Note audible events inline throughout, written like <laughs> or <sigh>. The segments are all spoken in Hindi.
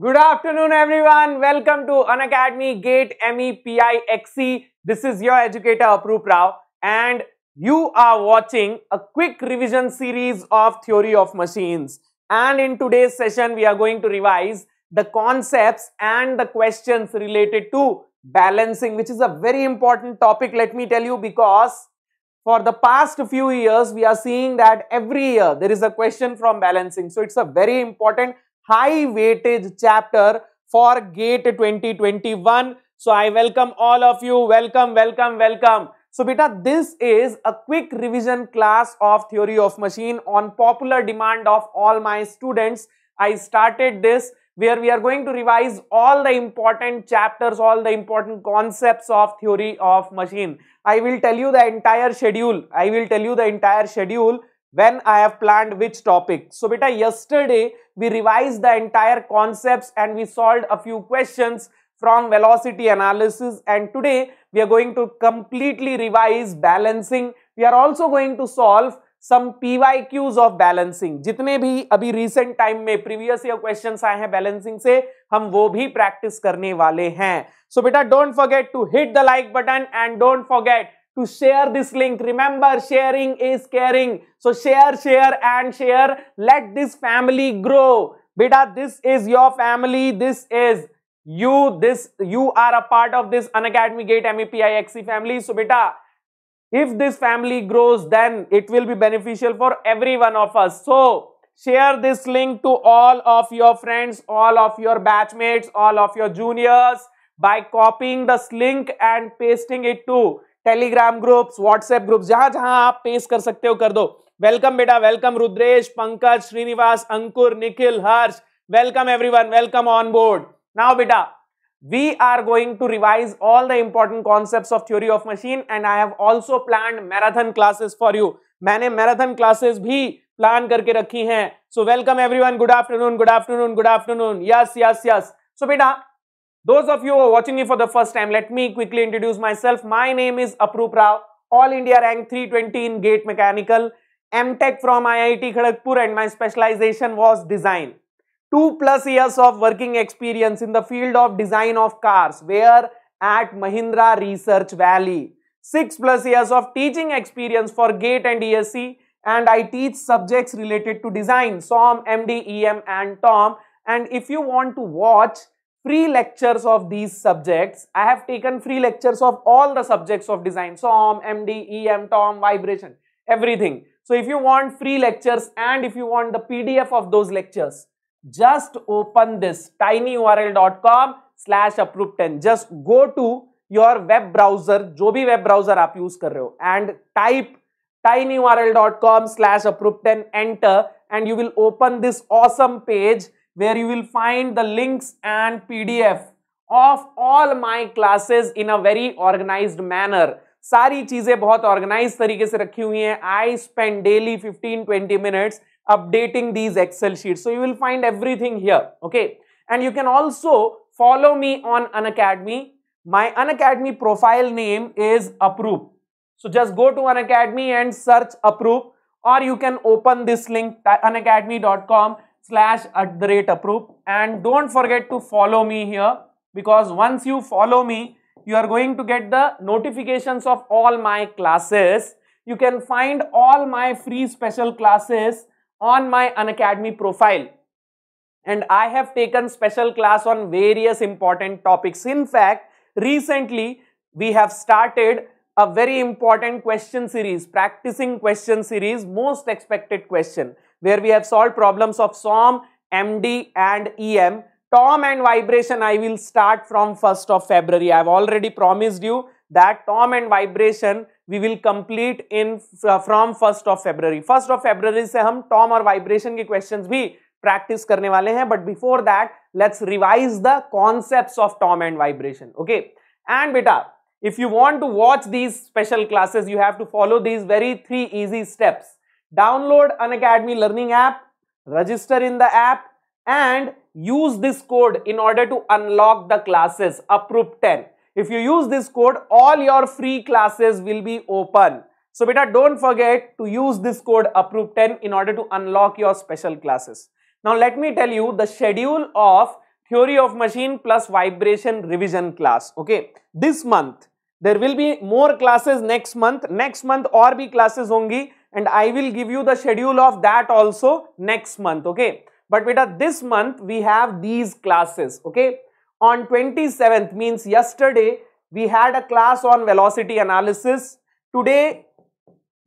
Good afternoon, everyone. Welcome to Unacademy Gate MEPIXC. This is your educator, Aproop Rao, and you are watching a quick revision series of Theory of Machines. And in today's session, we are going to revise the concepts and the questions related to balancing, which is a very important topic, let me tell you, because for the past few years, we are seeing that every year there is a question from balancing. So it's a very important high weightage chapter for GATE 2021. So I welcome all of you. Welcome, welcome, welcome. So beta, this is a quick revision class of theory of machine on popular demand of all my students. I started this where we are going to revise all the important chapters, all the important concepts of theory of machine. I will tell you the entire schedule. I will tell you the entire schedule when I have planned which topic. So, beta, yesterday we revised the entire concepts and we solved a few questions from velocity analysis and today we are going to completely revise balancing. We are also going to solve some PYQs of balancing. Jitne bhi abhi recent time mein previous year questions aaye hain balancing se, hum wo bhi practice karne wale hain. So, beta, don't forget to hit the like button and don't forget to share this link. Remember, sharing is caring. So share, share and share. Let this family grow. Beta, this is your family. This is you. This You are a part of this Unacademy Gate MEPIXC family. So beta, if this family grows, then it will be beneficial for every one of us. So share this link to all of your friends, all of your batchmates, all of your juniors by copying this link and pasting it to Telegram groups WhatsApp groups जहां जहां आप पेश कर सकते हो कर दो वेलकम बेटा welcome Rudresh Pankaj Srinivas Ankur Nikhil Harsh welcome everyone welcome on board now बेटा we are going to revise all the important concept of theory of machine and I have also plan marathon classes for you मैंने मैराथन क्लासेस भी प्लान करके रखी हैं so welcome everyone good afternoon good afternoon good afternoon yes yes yes so बेटा Those of you who are watching me for the first time, let me quickly introduce myself. My name is Aprup Rao, All India rank 320 in Gate Mechanical, MTech from IIT Kharagpur and my specialization was design. 2 plus years of working experience in the field of design of cars where at Mahindra Research Valley. 6 plus years of teaching experience for GATE and ESC and I teach subjects related to design, SOM, MD, EM and TOM. And if you want to watch free lectures of these subjects. I have taken free lectures of all the subjects of design. SOM, MD, EM, TOM, vibration, everything. So if you want free lectures and if you want the PDF of those lectures, just open this tinyurl.com slash approved 10. Just go to your web browser, जो web browser आप use कर and type tinyurl.com slash approved 10 enter and you will open this awesome page where you will find the links and PDF of all my classes in a very organized manner. सारी चीजें बहुत ऑर्गेनाइज तरीके से रखी हुई हैं I spend daily 15 20 minutes updating these Excel sheets, so you will find everything here. Okay? And you can also follow me on on my Unacademy profile name is Approve. So just go to Unacademy and search Approve or you can open this link unacademy.com slash at the rate approve and don't forget to follow me here because once you follow me you are going to get the notifications of all my classes you can find all my free special classes on my unacademy profile and i have taken special class on various important topics in fact recently we have started a very important question series practicing question series most expected question where we have solved problems of SOM, MD and EM. Tom and vibration I will start from 1st of February. I have already promised you that Tom and vibration we will complete in uh, from 1st of February. 1st of February से हम Tom और vibration के questions भी practice करने वाले हैं but before that let's revise the concepts of Tom and vibration. Okay and beta if you want to watch these special classes you have to follow these very three easy steps download an Academy Learning app, register in the app and use this code in order to unlock the classes approved 10. If you use this code, all your free classes will be open. So beta, don't forget to use this code approved 10 in order to unlock your special classes. Now let me tell you the schedule of theory of machine plus vibration revision class. Okay, this month there will be more classes next month. Next month और भी classes only and I will give you the schedule of that also next month, okay? But beta, this month we have these classes, okay? On 27th means yesterday, we had a class on velocity analysis. Today,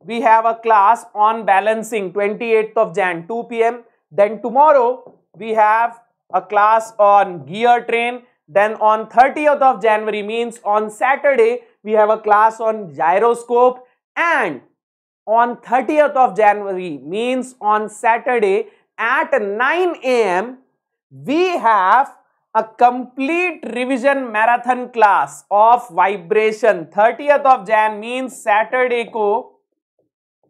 we have a class on balancing 28th of Jan 2 pm. Then tomorrow, we have a class on gear train. Then on 30th of January means on Saturday, we have a class on gyroscope. And on 30th of January means on Saturday at 9 a.m. we have a complete revision marathon class of vibration 30th of Jan means Saturday ko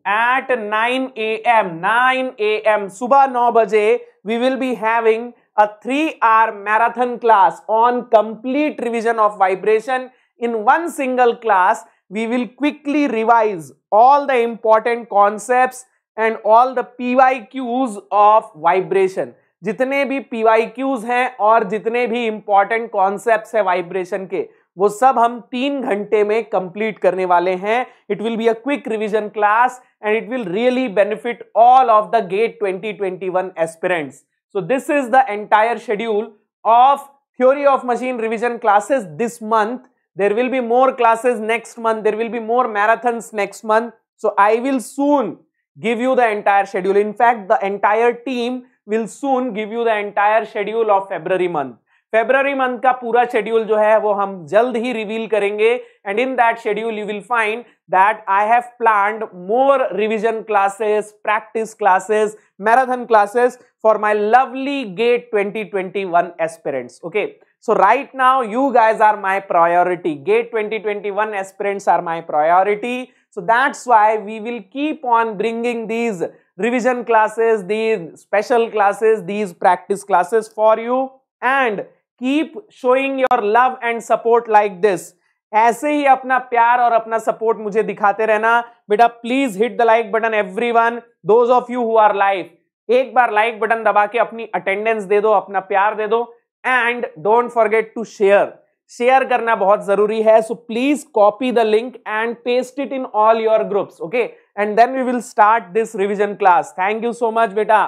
at 9 a.m. 9 a.m. Subha 9 baje we will be having a 3 hour marathon class on complete revision of vibration in one single class we will quickly revise all the important concepts and all the PYQs of vibration. जितने भी PYQs हैं और जितने भी important concepts हैं vibration के वो सब हम तीन घंटे में कंप्लीट करने वाले हैं it will be a quick revision class and it will really benefit all of the GATE 2021 aspirants so this is the entire schedule of theory of machine revision classes this month There will be more classes next month. There will be more marathons next month. So I will soon give you the entire schedule. In fact, the entire team will soon give you the entire schedule of February month. February month का पूरा शेड्यूल जो है वो हम जल्द ही रिवील करेंगे and in that schedule you will find that I have plan more revision classes practice classes marathon classes for my lovely GATE 2021 twenty aspirants okay so right now you guys are my priority GATE 2021 twenty aspirants are my priority so that's why we will keep on bringing these revision classes these special classes these practice classes for you and keep showing your love and support like this ऐसे ही अपना प्यार और अपना सपोर्ट मुझे दिखाते रहना बेटा please hit the like button every one those of you who are live एक बार लाइक बटन दबा के अपनी अटेंडेंस दे दो अपना प्यार दे दो and don't forget to share share करना बहुत जरूरी है so please copy the link and paste it in all your groups okay and then we will start this revision class thank you so much बेटा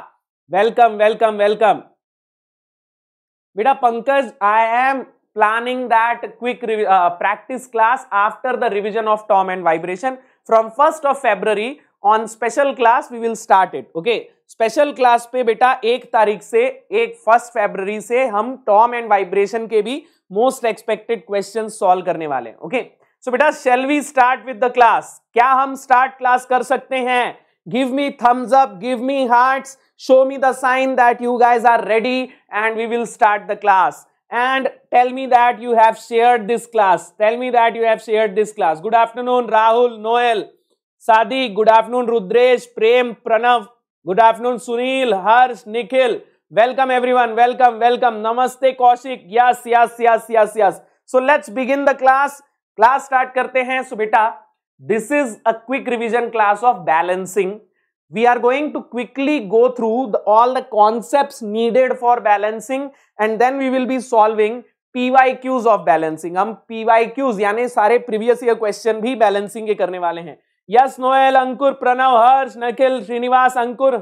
वेलकम वेलकम वेलकम बेटा Pankaj I am planning that quick practice class after the revision of TOM and vibration from first of February on special class we will start it okay special class पे बेटा एक तारीख से एक फर्स्ट फेब्रवरी से हम टॉम एंड वाइब्रेशन के भी मोस्ट एक्सपेक्टेड क्वेश्चन सॉल्व करने वाले हैं ओके सो बेटा shall we start with the class क्या हम स्टार्ट क्लास कर सकते हैं give me thumbs up give me hearts show me the sign that you guys are ready and we will start the class and tell me that you have shared this class tell me that you have shared this class good afternoon rahul noel sadi good afternoon rudresh prem pranav good afternoon sunil harsh nikhil welcome everyone welcome welcome namaste kaushik yes yes yes yes yes so let's begin the class class start karte hain so beta this is a quick revision class of balancing we are going to quickly go through the, all the concepts needed for balancing and then we will be solving PYQs of balancing. हम PYQs यानी सारे प्रीवियस ईयर क्वेश्चन भी बैलेंसिंग के करने वाले हैं yes Noel Ankur Pranav Harsh Nikhil Srinivas Ankur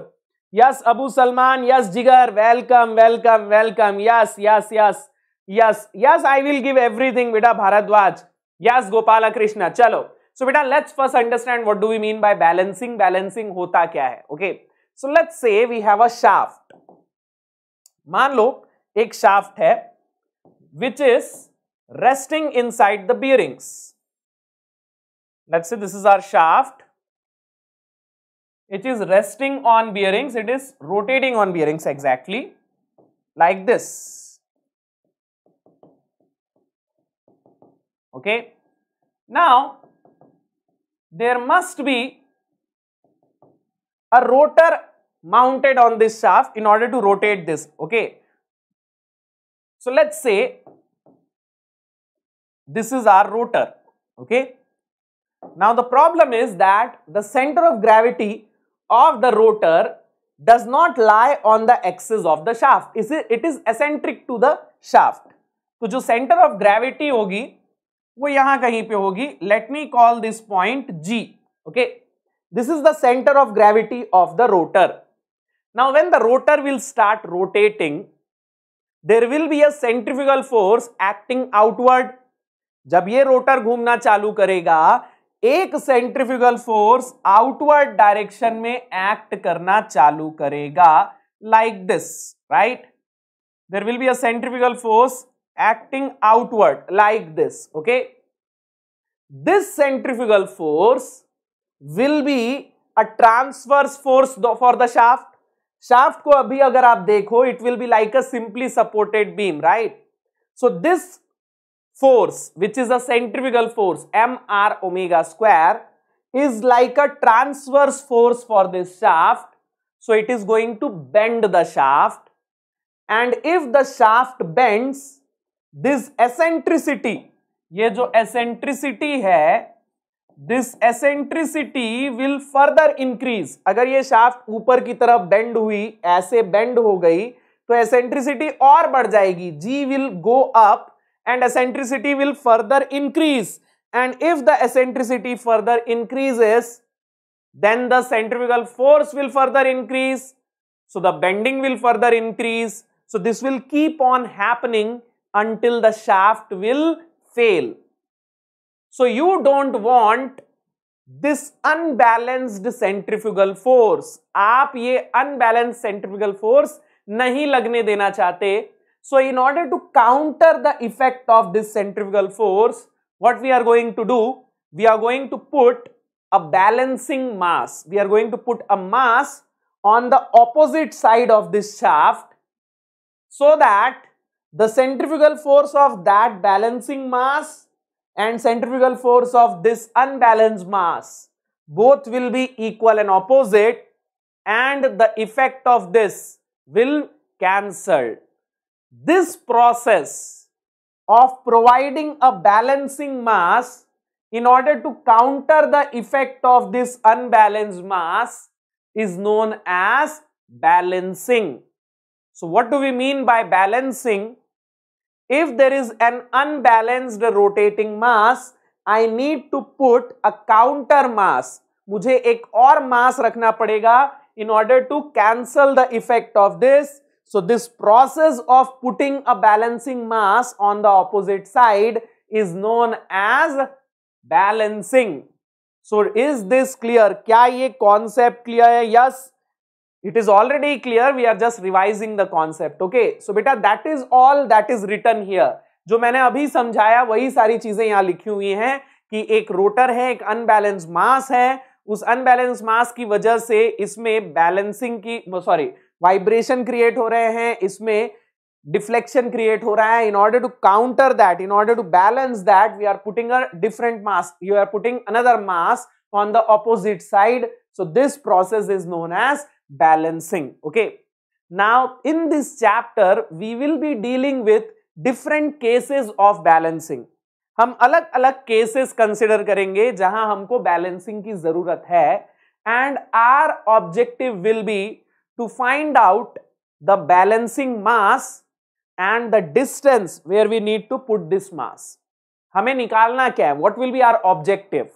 yes Abu Salman yes Jigar welcome welcome welcome yes yes yes yes yes I will give everything बेटा भारद्वाज यस गोपाला कृष्णा चलो सो बेटा let's first understand what do we mean by balancing balancing होता क्या है okay so let's say we have a shaft मान लो एक शाफ्ट है which is resting inside the bearings let's this is our shaft it is resting on bearings it is rotating on bearings exactly like this okay now there must be a rotor mounted on this shaft in order to rotate this okay so let's say this is our rotor okay now the problem is that the center of gravity of the rotor does not lie on the axis of the shaft it is eccentric to the shaft तो जो center of gravity होगी वो यहां कहीं पे होगी let me call this point G okay this is the centre of gravity of the rotor now when the rotor will start rotating there will be a centrifugal force acting outward जब ये रोटर घूमना चालू करेगा एक सेंट्रिफिकल फोर्स आउटवर्ड डायरेक्शन में एक्ट करना चालू करेगा like this right there will be a centrifugal force acting outward like this, okay? This centrifugal force will be a transverse force for the shaft. Shaft ko abhi agar आप देखो, it will be like a simply supported beam, right? So this force, which is a centrifugal force, mr omega square, is like a transverse force for this shaft. So it is going to bend the shaft. And if the shaft bends, this eccentricity ये जो एसेंट्रिसिटी है this eccentricity will further increase अगर ये शाफ्ट ऊपर की तरफ बेंड हुई ऐसे बेंड हो गई तो एसेंट्रिसिटी और बढ़ जाएगी G will go up and eccentricity will further increase and if the eccentricity further increases then the centrifugal force will further increase so the bending will further increase so this will keep on happening until the shaft will fail. So you don't want this unbalanced centrifugal force. आप ये unbalanced centrifugal force नहीं लगने देना चाहते. So in order to counter the effect of this centrifugal force, what we are going to do? We are going to put a balancing mass. We are going to put a mass on the opposite side of this shaft so that the centrifugal force of that balancing mass and centrifugal force of this unbalanced mass both will be equal and opposite and the effect of this will cancel. This process of providing a balancing mass in order to counter the effect of this unbalanced mass is known as balancing. So what do we mean by balancing? If there is an unbalanced rotating mass, I need to put a counter mass. मुझे एक और मास रखना पड़ेगा in order to cancel the effect of this. So this process of putting a balancing mass on the opposite side is known as balancing. So is this clear? क्या ये concept clear है? Yes. it is already clear we are just revising the concept okay so beta that is all that is written here जो मैंने अभी समझाया वही सारी चीजें यहां लिखी हुई हैं कि एक रोटर है एक अनबैलेंस मास है उस अनबैलेंस मास की वजह से इसमें बैलेंसिंग की सॉरी वाइब्रेशन क्रिएट हो रहे हैं इसमें डिफ्लेक्शन क्रिएट हो रहा है in order to counter that in order to balance that we are putting a different mass you are putting another mass on the opposite side so this process is known as balancing. Okay. Now, in this chapter, we will be dealing with different cases of balancing. हम अलग अलग केसेस कंसिडर करेंगे जहां हमको बैलेंसिंग की जरूरत है and our objective will be to find out the balancing mass and the distance where we need to put this mass हमें निकालना क्या है what will be our objective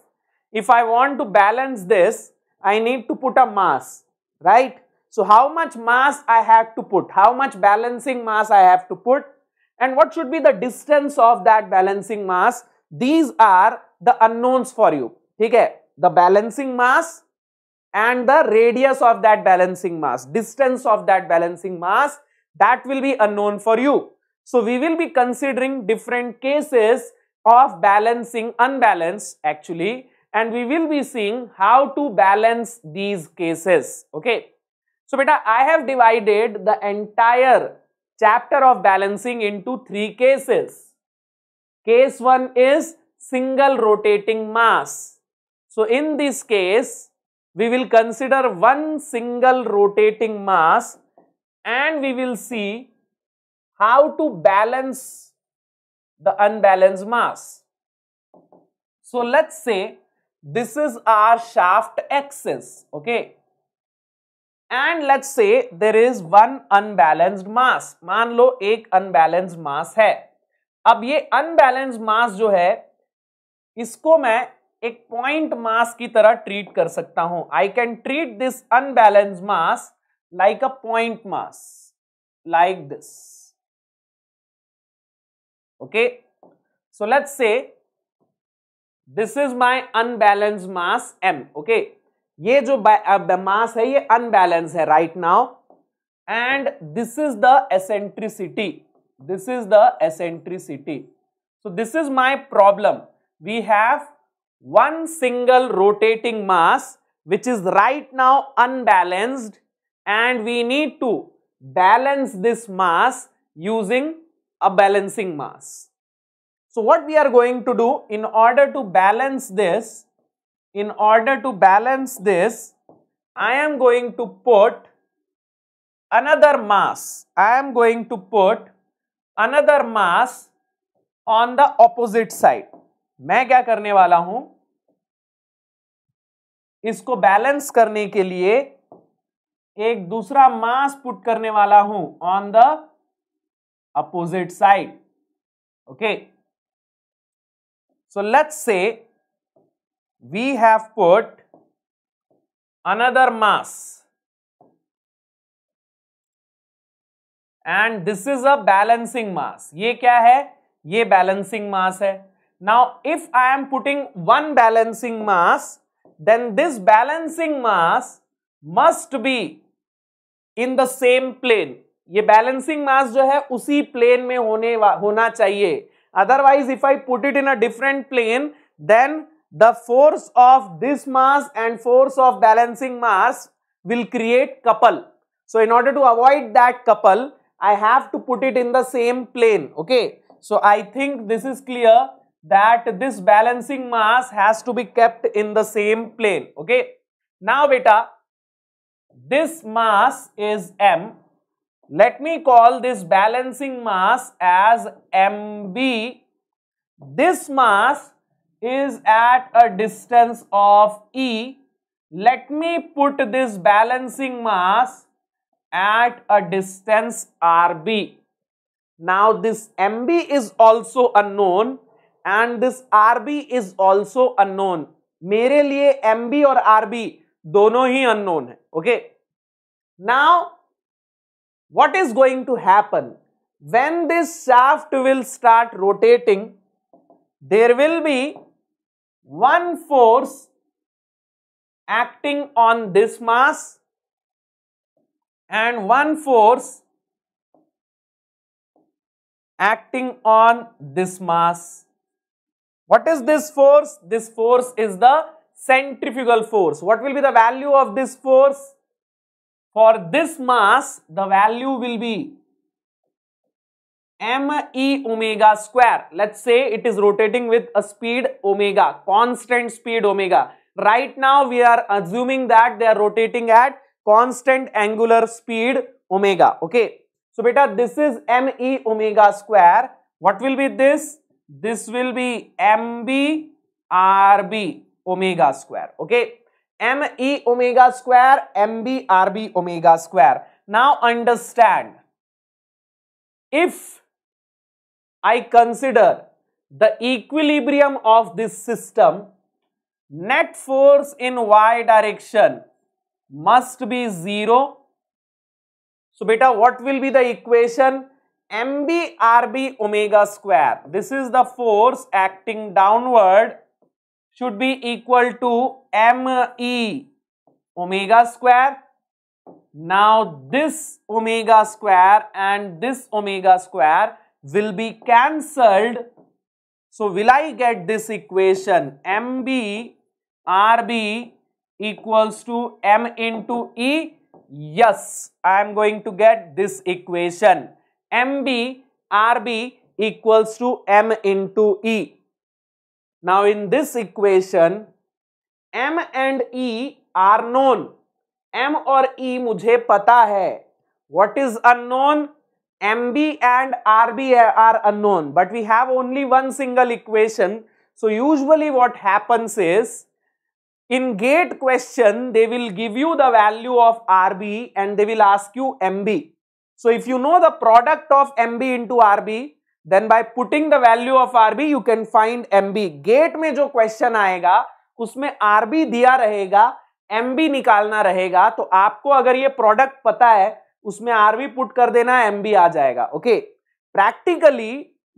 if I want to balance this I need to put a mass right? So how much mass I have to put, how much balancing mass I have to put and what should be the distance of that balancing mass, these are the unknowns for you, okay? The balancing mass and the radius of that balancing mass, distance of that balancing mass, that will be unknown for you. So we will be considering different cases of balancing unbalance, actually and we will be seeing how to balance these cases. Okay. So, beta, I have divided the entire chapter of balancing into three cases. Case 1 is single rotating mass. So, in this case, we will consider one single rotating mass and we will see how to balance the unbalanced mass. So, let's say this is our shaft axis okay and let's say there is one unbalanced mass मान लो एक unbalanced mass है अब ये unbalanced mass जो है इसको मैं एक point mass की तरह treat कर सकता हूं I can treat this unbalanced mass like a point mass like this okay so let's say this is my unbalance mass M okay ये जो मास है ये अनबैलेंस है right now. And this is the eccentricity. this is the eccentricity. So this is my problem. We have one single rotating mass which is right now unbalanced and we need to balance this mass using a balancing mass. So what we are going to do in order to balance this, in order to balance this, I am going to put another mass. I am going to put another mass on the opposite side. मैं क्या करने वाला हूं इसको बैलेंस करने के लिए एक दूसरा मास पुट करने वाला हूं on the opposite side okay So let's say we have put another mass and this is a balancing mass. ye kya hai ye balancing mass hai Now, if I am putting one balancing mass, then this balancing mass must be in the same plane. ये बैलेंसिंग मास जो है उसी प्लेन में होने होना चाहिए Otherwise, if I put it in a different plane, then the force of this mass and force of balancing mass will create couple. So, in order to avoid that couple, I have to put it in the same plane. Okay. So, I think this is clear that this balancing mass has to be kept in the same plane. Okay. Now, beta, this mass is m let me call this balancing mass as MB. This mass is at a distance of E. Let me put this balancing mass at a distance RB. Now this MB is also unknown and this RB is also unknown. मेरे liye MB or RB dono hi unknown hai. Okay. Now what is going to happen? When this shaft will start rotating, there will be one force acting on this mass and one force acting on this mass. What is this force? This force is the centrifugal force. What will be the value of this force? For this mass, the value will be m e omega square. Let's say it is rotating with a speed omega, constant speed omega. Right now, we are assuming that they are rotating at constant angular speed omega. Okay. So, beta, this is m e omega square. What will be this? This will be m b r b omega square. Okay m e omega square m b r b omega square. Now understand, if I consider the equilibrium of this system, net force in y direction must be 0. So beta what will be the equation? mb rb omega square. This is the force acting downward should be equal to ME omega square. Now this omega square and this omega square will be cancelled. So will I get this equation MB RB equals to M into E? Yes, I am going to get this equation. MB RB equals to M into E. Now in this equation, M and E are known. M or E मुझे पता है. What is unknown? MB and RB are unknown. But we have only one single equation. So usually what happens is, in gate question, they will give you the value of RB and they will ask you MB. So if you know the product of MB into RB, then by putting the value of RB you can find MB GATE में जो क्वेश्चन आएगा उसमें आरबी दिया रहेगा एमबी निकालना रहेगा तो आपको अगर ये प्रोडक्ट पता है उसमें आरबी पुट कर देना एमबी आ जाएगा okay practically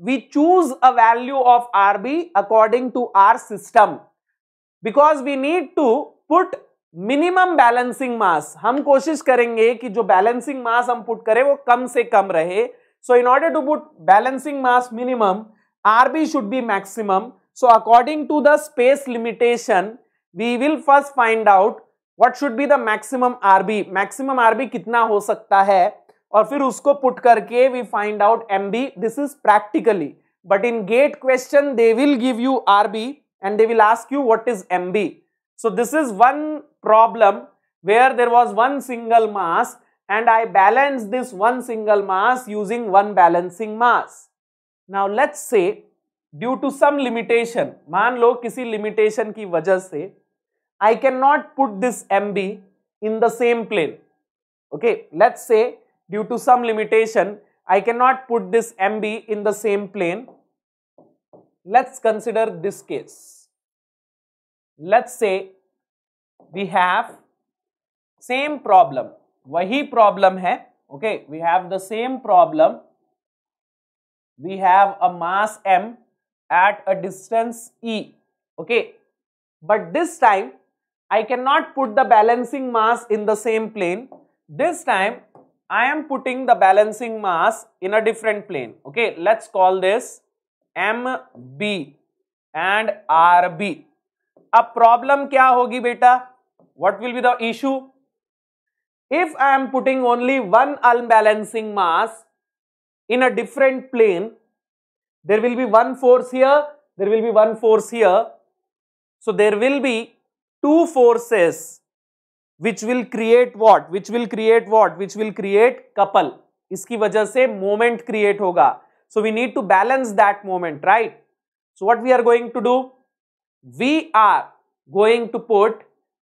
we choose a value of RB according to our system because we need to put minimum balancing mass हम कोशिश करेंगे कि जो बैलेंसिंग मास हम पुट करें वो कम से कम रहे So in order to put balancing mass minimum, RB should be maximum. So according to the space limitation, we will first find out what should be the maximum RB. Maximum RB कितना हो सकता है और फिर उसको put करके we find out MB. This is practically. But in gate question, they will give you RB and they will ask you what is MB. So this is one problem where there was one single mass and I balance this one single mass using one balancing mass. Now let's say due to some limitation, man, lo kisi limitation ki wajah se, I cannot put this MB in the same plane. Okay, let's say due to some limitation, I cannot put this MB in the same plane. Let's consider this case. Let's say we have same problem. वही प्रॉब्लम है okay we have the same problem we have a mass M at a distance E okay but this time I can not put the balancing mass in the same plane this time I am putting the balancing mass in a different plane okay let's call this M B and R B अब प्रॉब्लम क्या होगी बेटा what will be the issue If I am putting only one unbalancing mass in a different plane, there will be one force here, there will be one force here. So, there will be two forces which will create what? Which will create what? Which will create couple. Iski वजह moment create होगा. So, we need to balance that moment, right? So, what we are going to do? We are going to put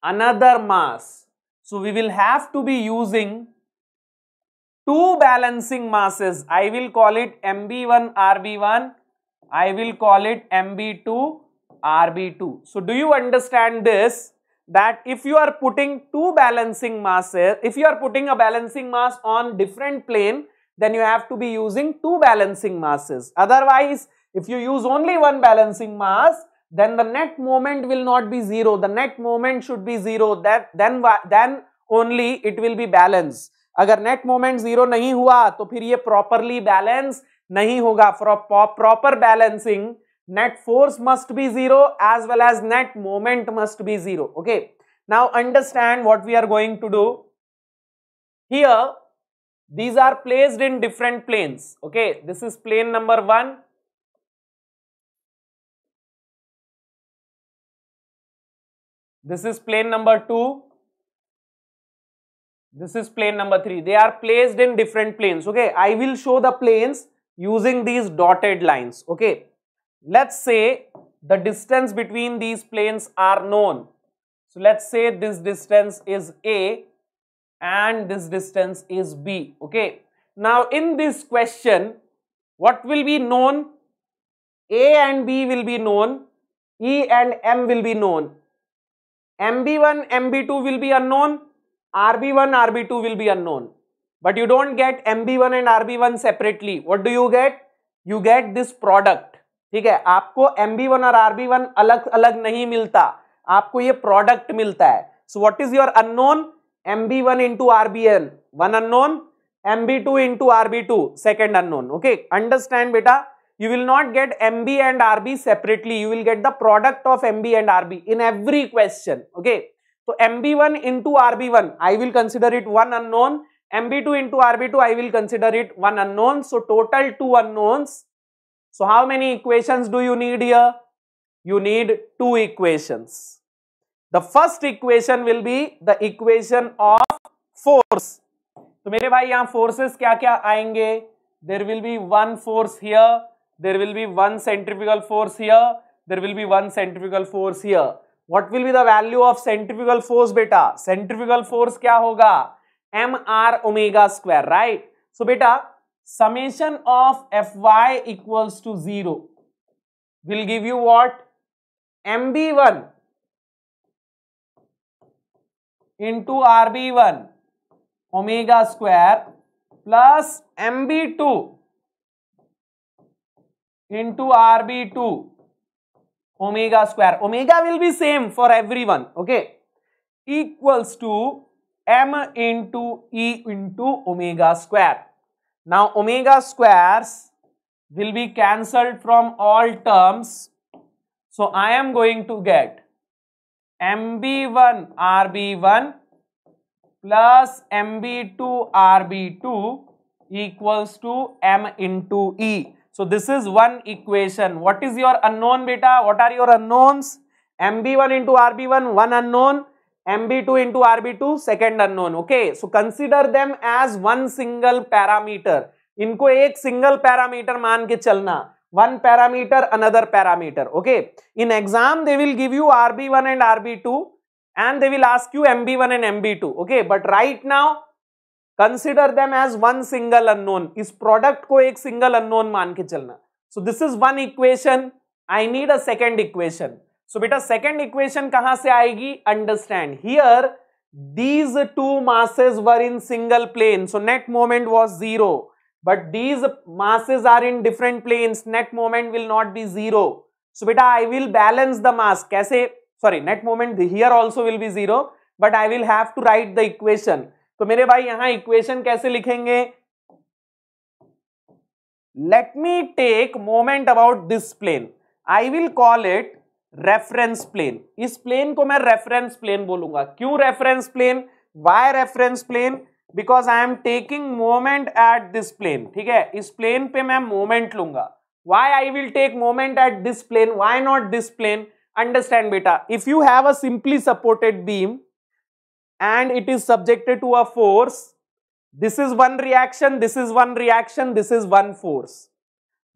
another mass so we will have to be using two balancing masses. I will call it MB1 RB1. I will call it MB2 RB2. So do you understand this? That if you are putting two balancing masses, if you are putting a balancing mass on different plane, then you have to be using two balancing masses. Otherwise, if you use only one balancing mass, then the net moment will not be zero. The net moment should be zero. That then then only it will be balanced. अगर net moment zero नहीं हुआ तो फिर ये nahi बैलेंस नहीं होगा Proper balancing, net force must be zero as well as net moment must be zero okay now understand what we are going to do here these are placed in different planes okay this is plane number one This is plane number 2. This is plane number 3. They are placed in different planes. Okay. I will show the planes using these dotted lines. Okay. Let's say the distance between these planes are known. So let's say this distance is A and this distance is B. Okay. Now in this question, what will be known? A and B will be known. E and M will be known. MB1, MB2 will be unknown. RB1, RB2 will be unknown. But you don't get MB1 and RB1 separately. What do you get? You get this product. ठीक है आपको MB1 और RB1 अलग अलग नहीं मिलता आपको ये प्रोडक्ट मिलता है so what is your unknown MB1 into RBN, one unknown, MB2 into RB2, second unknown. Okay, understand beta. you will not get MB and RB separately. You will get the product of MB and RB in every question. Okay. So MB1 into RB1, I will consider it one unknown. MB2 into RB2, I will consider it one unknown. So total two unknowns. So how many equations do you need here? You need two equations. The first equation will be the equation of force. So मेरे भाई यहाँ forces क्या क्या आएंगे There will be one force here. there will be one centrifugal force here, there will be one centrifugal force here. What will be the value of centrifugal force beta? Centrifugal force kya hoga m r omega square, right? So beta summation of f y equals to zero will give you what? m b one into r b one omega square plus m b two into RB2 omega square. Omega will be same for everyone. Okay. Equals to m into E into omega square. Now omega squares will be cancelled from all terms. So I am going to get mb1 rb1 plus mb2 rb2 equals to m into E. So this is one equation. What is your unknown beta? What are your unknowns? MB1 into RB1, one unknown. MB2 into RB2, second unknown. Okay, so consider them as one single parameter. Inko ek single parameter मान ke chalna. one parameter another parameter okay in exam they will give you rb1 and rb2 and they will ask you mb1 and mb2 okay but right now consider them as one single unknown इस प्रोडक्ट को एक सिंगल अनोन मान के चलना so this is one equation I need a second equation so बेटा सेकेंड इक्वेशन कहां से आएगी understand here these two masses were in single plane so net moment was zero but these masses are in different planes net moment will not be zero so बेटा आई विल बैलेंस द मास कैसे sorry net moment here also will be zero but I will have to write the equation तो मेरे भाई यहां इक्वेशन कैसे लिखेंगे let me take moment about this plane I will call it reference plane इस प्लेन को मैं रेफरेंस प्लेन बोलूंगा क्यों reference plane why reference plane because I am taking moment at this plane ठीक है इस प्लेन पे मैं मोमेंट लूंगा why I will take moment at this plane why not this plane understand बेटा if you have a simply supported beam and it is subjected to a force. This is one reaction, this is one reaction, this is one force.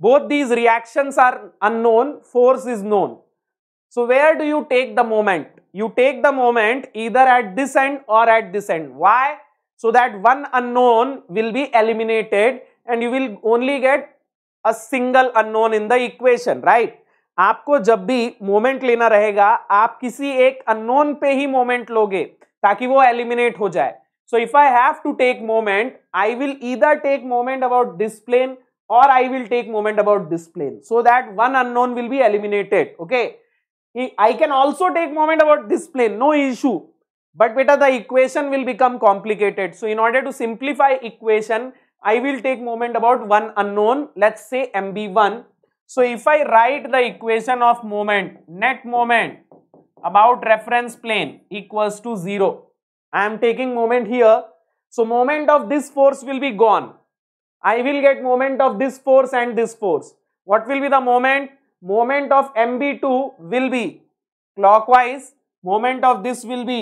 Both these reactions are unknown, force is known. So where do you take the moment? You take the moment either at this end or at this end. Why? So that one unknown will be eliminated and you will only get a single unknown in the equation, right? आपको जब भी मोमेंट लेना रहेगा आप किसी एक अननोन पे ही मोमेंट लोगे ताकि वो एलिमिनेट हो जाए so if I have to take moment I will either take moment about this plane or I will take moment about this plane so that one unknown will be eliminated. Okay. I can also take moment about this plane, no issue. But beta, the equation will become complicated. So in order to simplify equation, I will take moment about one unknown, let's say MB1. So if I write the equation of moment, net moment about reference plane equals to zero. I am taking moment here. So moment of this force will be gone. I will get moment of this force and this force. What will be the moment? Moment of MB2 will be clockwise. Moment of this will be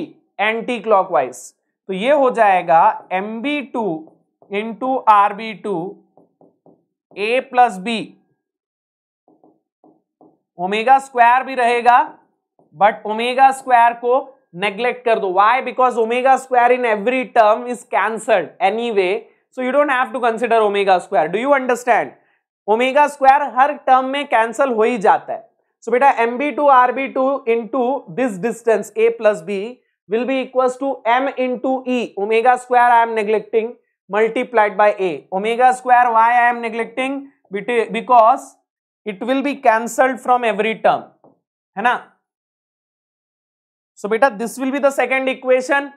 anti-clockwise. So ये हो जाएगा M B two into R B. Two A plus B omega square भी रहेगा बट ओमेगा स्क्वायर को नेग्लेक्ट कर दो why because omega square in every term is cancelled anyway so you don't have to consider omega square do you understand omega square हर टर्म में कैंसल हो ही जाता है सो बेटा M B two R B two into this distance A plus B will be be two M into E omega square I am neglecting multiplied by A omega square why I am neglecting because it will be cancelled from every term है ना So beta, this will be the second equation.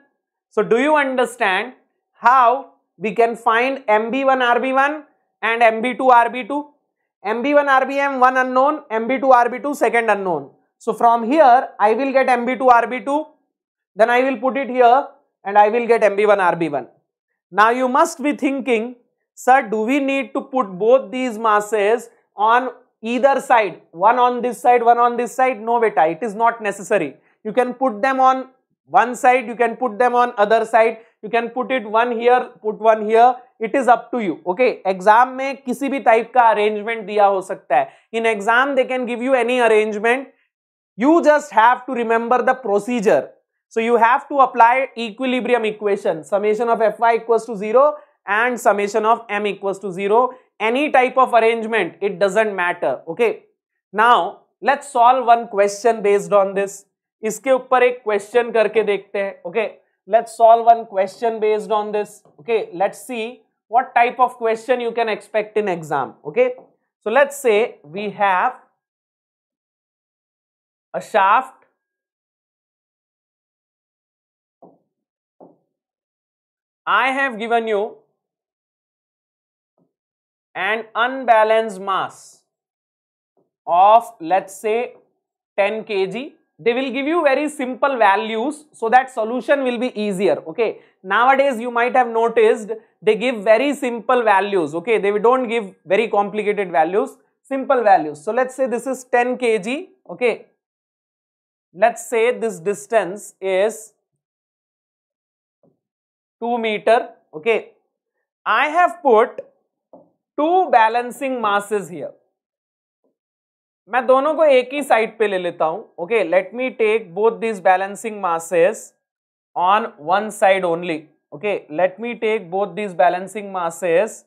So do you understand how we can find MB1 RB1 and MB2 RB2? MB1 RBM one unknown, MB2 RB2 second unknown. So from here I will get MB2 RB2 then I will put it here and I will get MB1 RB1. Now you must be thinking sir do we need to put both these masses on either side one on this side one on this side no beta it is not necessary you can put them on one side, you can put them on other side, you can put it one here, put one here, It is up to you. Okay. Exam exam में किसी भी type का arrangement दिया हो सकता है In exam they can give you any arrangement. You just have to remember the procedure. so you have to apply equilibrium equation summation of fy equals to 0 and summation of m equals to 0 any type of arrangement it doesn't matter okay now let's solve one question based on this इसके ऊपर एक क्वेश्चन करके देखते हैं okay let's solve one question based on this okay let's see what type of question you can expect in exam okay so let's say we have a shaft I have given you and unbalance mass of let's say ten K G they will give you very simple values so that solution will be easier okay nowadays you might have noticed they give very simple values okay they don't give very complicated values simple values so let's say this is 10 kg okay let's say this distance is 2 meter okay i have put two balancing masses here मैं दोनों को एक ही साइड पे ले लेता हूं okay let me take both this balancing masses on one side only okay let me take both this balancing masses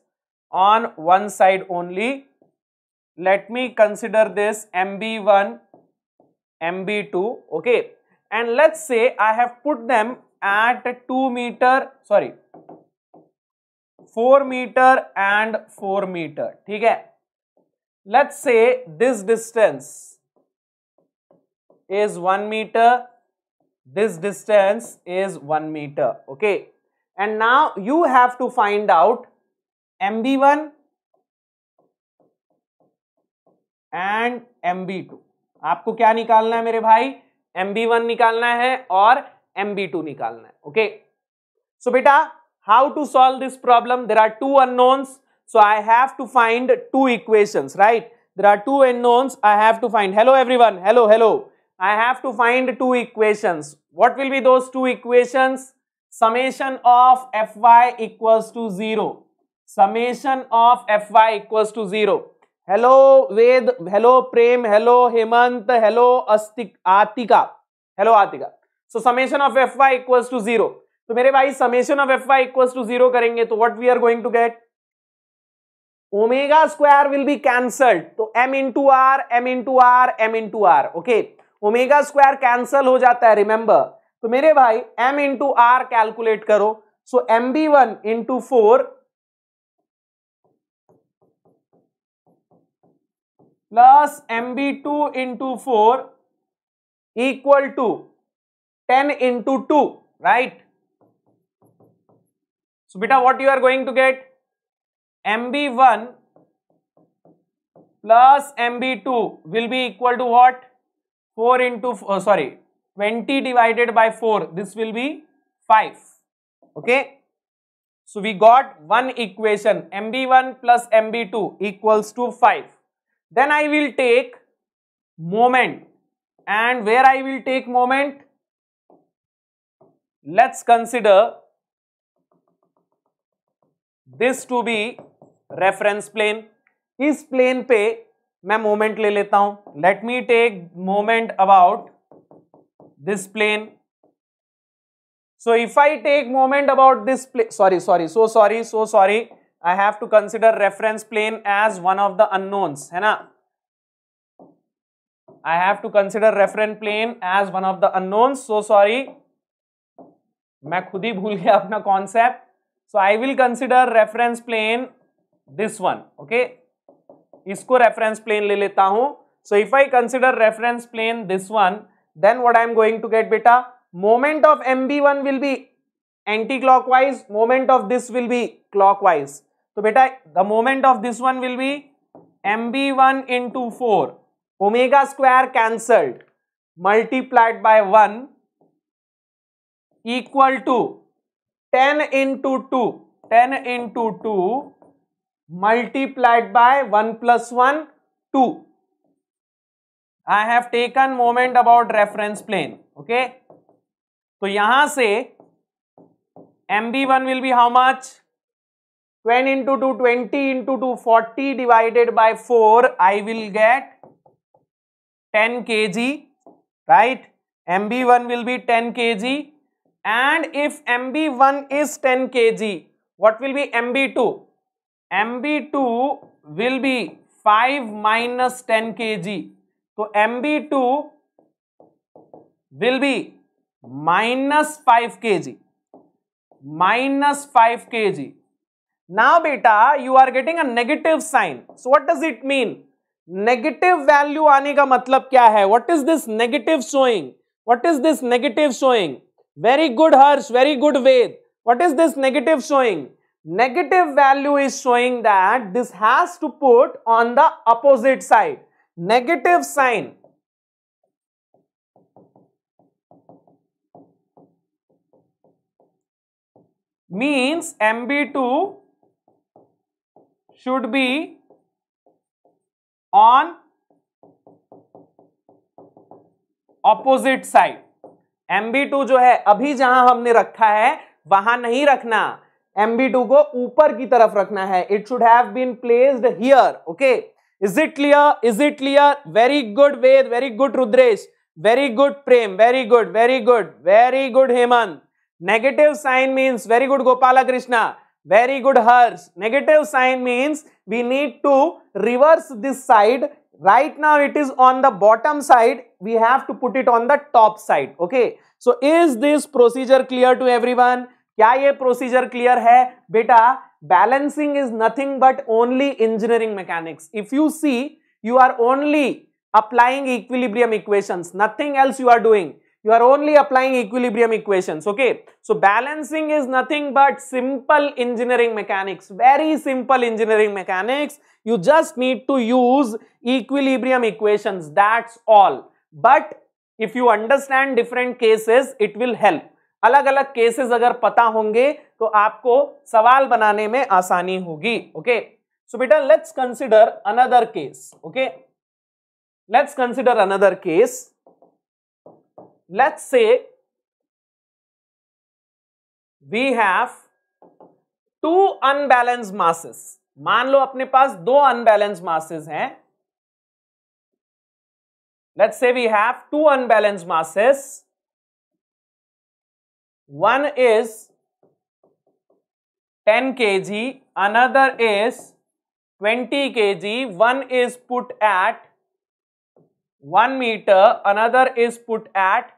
on one side only let me consider this M B one M B two okay and let's say I have put them at two metre sorry four metre and four metre ठीक है let's say this distance is 1 meter this distance is 1 meter okay and now you have to find out mb1 and M B two आपको क्या निकालना है मेरे भाई एम बी वन निकालना है और एम बी टू निकालना है ओके सो बेटा how to solve this problem there are two unknowns So I have to find two equations, right? There are two unknowns I have to find. Hello everyone, hello, hello. I have to find two equations. What will be those two equations? Summation of Fy equals to 0. Summation of Fy equals to 0. Hello Ved, hello Prem, hello Hemant, hello Astik, Atika. Hello Atika. So summation of Fy equals to 0. So मेरे भाई summation of Fy equals to zero. Zero करेंगे तो what we are going to omega square will be cancelled तो M into R M into R M into R okay omega square cancel हो जाता है रिमेंबर तो मेरे भाई एम इंटू आर कैलकुलेट करो so M B one into four plus M B two into four equal to ten into two right so बेटा what you are going to get MB1 plus MB2 will be equal to what? 4 into, uh, sorry, 20 divided by 4. This will be 5. Okay. So we got one equation MB1 plus MB2 equals to 5. Then I will take moment and where I will take moment? Let's consider this to be reference plane इस प्लेन पे मैं मोमेंट ले लेता हूं let me take moment about this plane so if I take moment about this plane sorry sorry so sorry so sorry I have to consider reference plane as one of the unknowns है ना I have to consider reference plane as one of the unknowns so sorry मैं खुद ही भूल गया अपना concept so I will consider reference plane this one okay इसको रेफरेंस प्लेन ले लेता हूं so if I consider reference plane this one then what I am going to get बेटा moment of M B one will be anticlockwise moment of this will be wise तो बेटा the moment of this one will be M B one into four omega square cancelled multiplied by one equal to ten into to ten into two multiplied by 1 plus 1, 2. I have taken moment about reference plane. Okay. so यहा से MB1 will be how much? Twenty into 2, 20 into 2, 40 divided by 4. I will get 10 kg, right? MB1 will be 10 kg. And if MB1 is 10 kg, what will be MB2? M B two will be five minus ten K G तो M B two will be minus five K G minus 5 kg. Now beta, you are getting a negative sign. So what does it mean? Negative value आने का मतलब क्या है What is this negative showing? What is this negative showing? Very good Harsh, very good Ved. What is this negative showing? negative value is showing that this has to put on the opposite side negative sign means mb2 should be on opposite side mb2 जो है अभी जहां हमने रखा है वहां नहीं रखना एम बी टू को ऊपर की तरफ रखना है it should have been placed here okay is it clear is it clear very good Ved very good Rudresh very good Prem very good very good very good Hemant negative sign means very good Gopala Krishna very good Harsh negative sign means we need to reverse this side right now it is on the bottom side we have to put it on the top side okay so is this procedure clear to everyone क्या ये प्रोसीजर क्लियर है बेटा balancing is nothing but only engineering mechanics if you see you are only applying equilibrium equations nothing else you are doing you are only applying equilibrium equations okay so balancing is nothing but simple engineering mechanics very simple engineering mechanics you just need to use equilibrium equations that's all but if you understand different cases it will help अलग अलग केसेस अगर पता होंगे तो आपको सवाल बनाने में आसानी होगी ओके सो बेटा let's consider another case okay let's consider another case let's say we have two unbalance masses मान लो अपने पास दो अनबैलेंस मासेस हैं let's say we have two unbalance masses one is 10 kg another is 20 kg one is put at 1 meter another is put at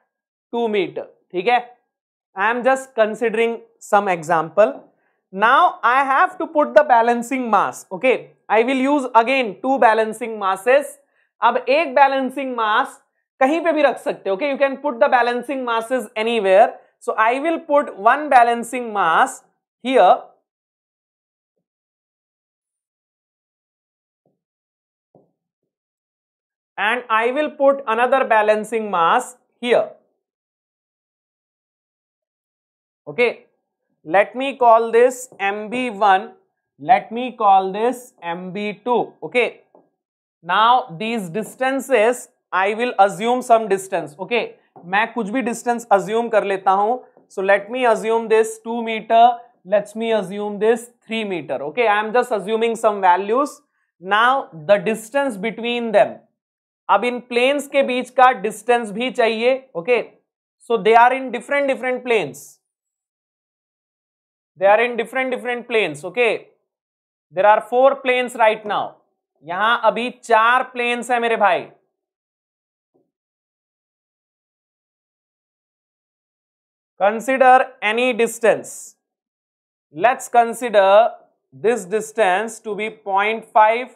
2 meter ठीक है I am just considering some example now I have to put the balancing mass okay I will use again two balancing masses अब एक balancing mass कहीं पे भी रख सकते हो okay you can put the balancing masses anywhere So I will put one balancing mass here and I will put another balancing mass here. Okay. Let me call this MB1. Let me call this MB2. Okay. Now these distances, I will assume some distance. Okay. मैं कुछ भी डिस्टेंस अज्यूम कर लेता हूं so let me assume this two metre let's me assume this three metre okay I am just assuming some values now the distance between them अब इन प्लेन्स के बीच का डिस्टेंस भी चाहिए okay so they are in different different planes they are in different different planes okay there are four planes right now यहां अभी चार प्लेन्स है मेरे भाई Consider any distance. Let's consider this distance to be 0.5,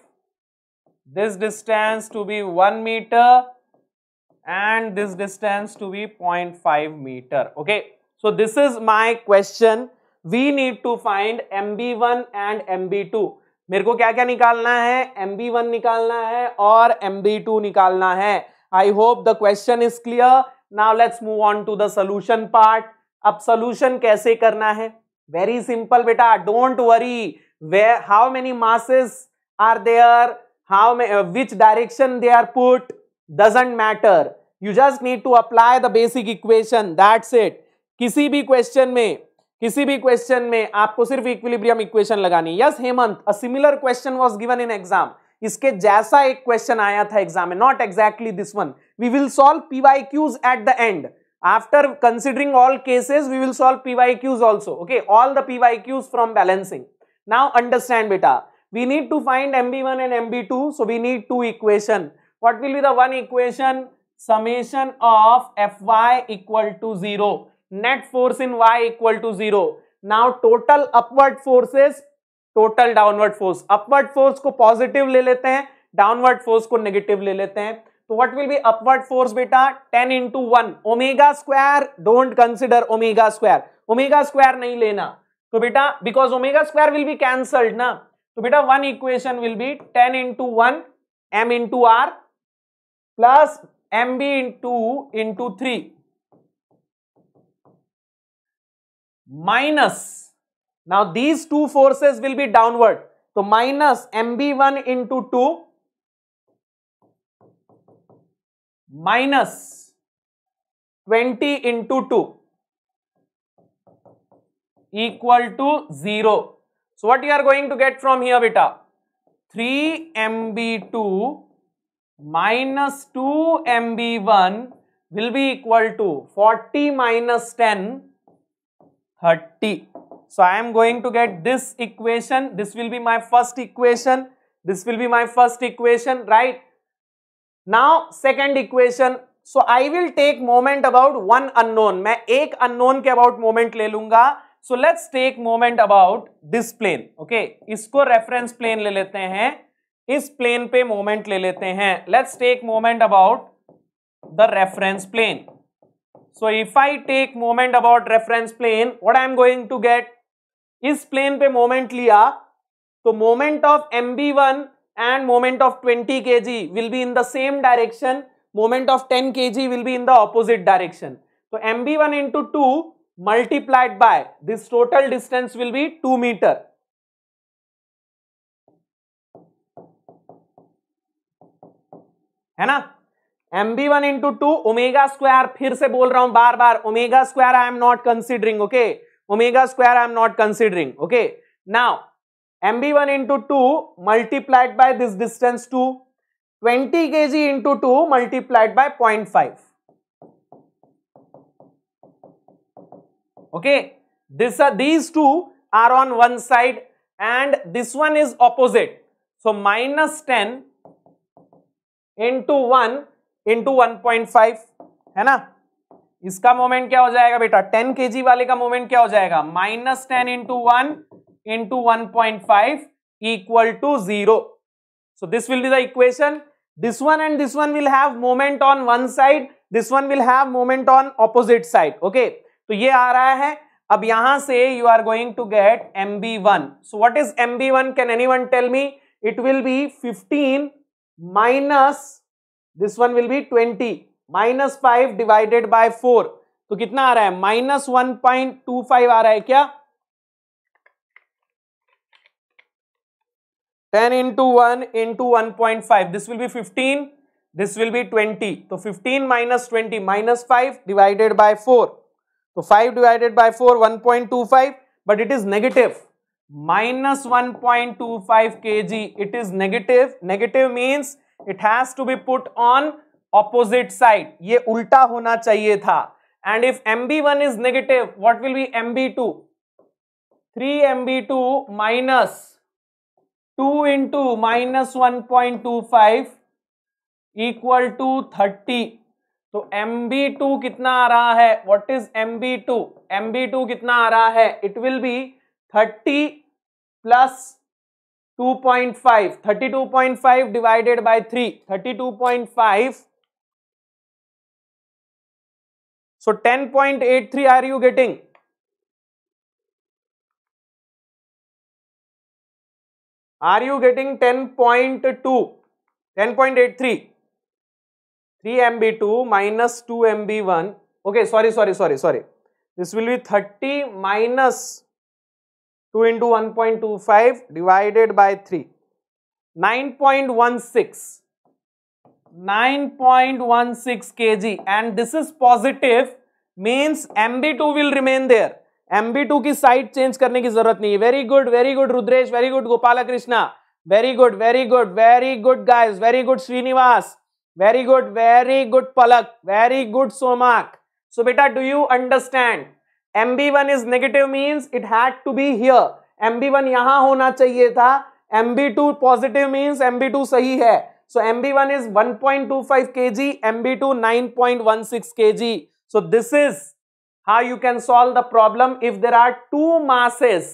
this distance to be 1 meter and this distance to be 0.5 meter. Okay. So, this is my question. We need to find MB1 and MB2. मेरे को क्या क्या निकालना है mb MB1 निकालना है और MB2 टू निकालना है I hope the question is clear now let's move on to the solution part अब सोल्यूशन कैसे करना है वेरी सिंपल बेटा don't worry way how many masses are there how which direction they are put doesn't matter you just need to apply the basic equation that's it किसी भी क्वेश्चन में किसी भी क्वेश्चन में आपको सिर्फ इक्विलिब्रियम इक्वेशन लगानी yes Hemant a similar question was given in exam इसके जैसा एक क्वेश्चन आया था एग्जाम में not exactly this one we will solve cues at the end after considering all cases we will solve pyqs also okay all the pyqs from balancing now understand beta we need to find mb1 and mb2 so we need two equation what will be the one equation summation of fy equal to 0 net force in y equal to 0 now total upward forces total downward force upward force को पॉजिटिव ले लेते हैं डाउनवर्ड फोर्स को नेगेटिव ले लेते हैं So what will be upward force beta? 10 into 1. Omega square, don't consider omega square. Omega square nahi lena. So beta, because omega square will be cancelled na. So beta one equation will be 10 into 1 m into r plus mb into into 3 minus. Now these two forces will be downward. So minus mb1 into 2 minus 20 into 2 equal to 0. So what you are going to get from here beta? 3 MB2 minus 2 MB1 will be equal to 40 minus 10 30. So I am going to get this equation. This will be my first equation. This will be my first equation, right? Now second equation so I will take moment about one unknown मैं एक अनोन के अबाउट मोमेंट ले लूंगा so let's take moment about this plane okay इसको रेफरेंस प्लेन ले लेते हैं इस प्लेन पे मोमेंट ले लेते हैं let's take moment about the reference plane so if I take moment about reference plane what I am going to get इस प्लेन पे मोमेंट लिया तो moment of M B one and moment of 20 kg will be in the same direction, moment of 10 kg will be in the opposite direction. So MB1 into 2 multiplied by this total distance will be 2 meter. है ना one into two omega square. Omega square फिर से बोल रहा हूं बार बार omega square I am not considering okay omega square I am not MB1 into 2 multiplied by this distance 2. 20 kg into 2 multiplied by 0.5. Okay. This are, uh, these two are on one side and this one is opposite. So, minus 10 into 1 into 1.5 है ना इसका moment? क्या हो जाएगा बेटा 10 kg वाले moment? मोमेंट क्या हो Minus ten into one. into 1.5 equal to 0. So this will be the equation. This one and this one will have moment on one side. This one will have moment on opposite side. Okay. so ये आ रहा है अब यहां से you are going to get mb1 so what is mb1 can anyone tell me it will be 15 minus this one will be 20 minus 5 divided by 4 तो कितना आ रहा है minus one point two five आ रहा है क्या 10 into 1 into 1.5. This will be 15. This will be 20. So 15 minus 20 minus 5 divided by 4. So 5 divided by 4 1.25 but it is negative. Minus 1.25 kg. It is negative. Negative means it has to be put on opposite side. ये उल्टा होना चाहिए था. And if MB1 is negative, what will be MB2? 3 MB2 minus two into minus one point two five equal to thirty तो एम बी टू कितना आ रहा है what is M B two M B two कितना आ रहा है it will be thirty plus two point five thirty two point five divided by three thirty two point five so ten point eight three are you getting Are you getting 10.2, 10.83? 3 MB2 minus 2 MB1. Okay, sorry, sorry, sorry, sorry. This will be 30 minus 2 into 1.25 divided by 3. 9.16. 9.16 kg and this is positive means MB2 will remain there. MB2 की साइड चेंज करने की जरूरत नहीं है very good very good Rudresh very good Gopal Krishna very good very good very good guys very good Srinivas very good very good Palak very good Somak so बेटा do you understand MB1 is negative means it had to be here MB1 यहां होना चाहिए था MB2 पॉजिटिव मींस MB2 सही है So MB1 nine point one six K G so this is how you can solve the problem if there are two masses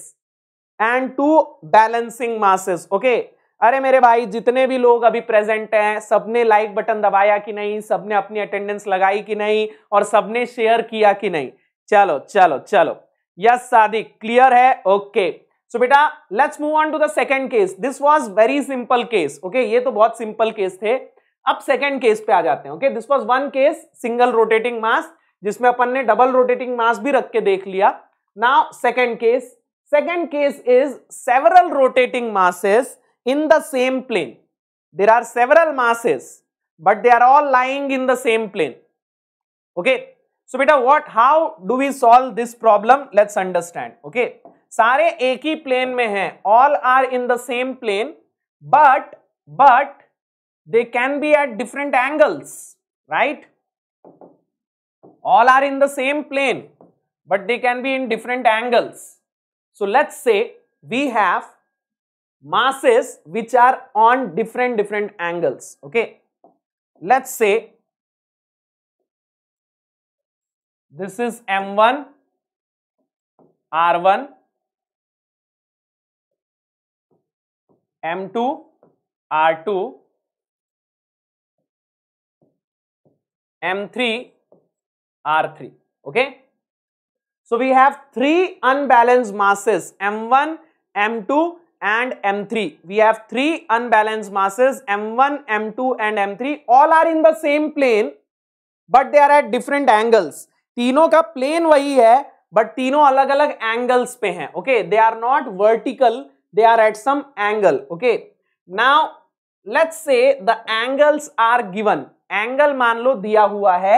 and two balancing masses okay अरे मेरे भाई जितने भी लोग अभी प्रेजेंट हैं सबने लाइक बटन दबाया कि नहीं सबने अपनी अटेंडेंस लगाई कि नहीं और सबने शेयर किया कि नहीं चलो चलो चलो यस सादिक क्लियर है ओके सो बेटा let's move on to the second case this was very simple case okay ये तो बहुत सिंपल केस थे अब सेकंड केस पे आ जाते हैं okay this was one case single rotating mass जिसमें अपन ने डबल रोटेटिंग मास भी रख के देख लिया now second case second case is several rotating masses in the same plane there are several masses but they are all lying in the same plane okay so बेटा what how do we solve this problem let's understand okay सारे एक ही प्लेन में हैं all are in the same plane but but they can be at different angles right all are in the same plane but they can be in different angles. So let's say we have masses which are on different different angles okay. Let's say this is M1, R1, M2, R2, M3, R3. Okay. So we have three unbalanced masses M1, M2 and M3. We have three unbalanced masses M1, M2 and M3. All are in the same plane but they are at different angles. तीनों का प्लेन वही है बट तीनों अलग अलग एंगल्स पे हैं okay they are not vertical they are at some angle okay now let's say the angles are given angle मान लो दिया हुआ है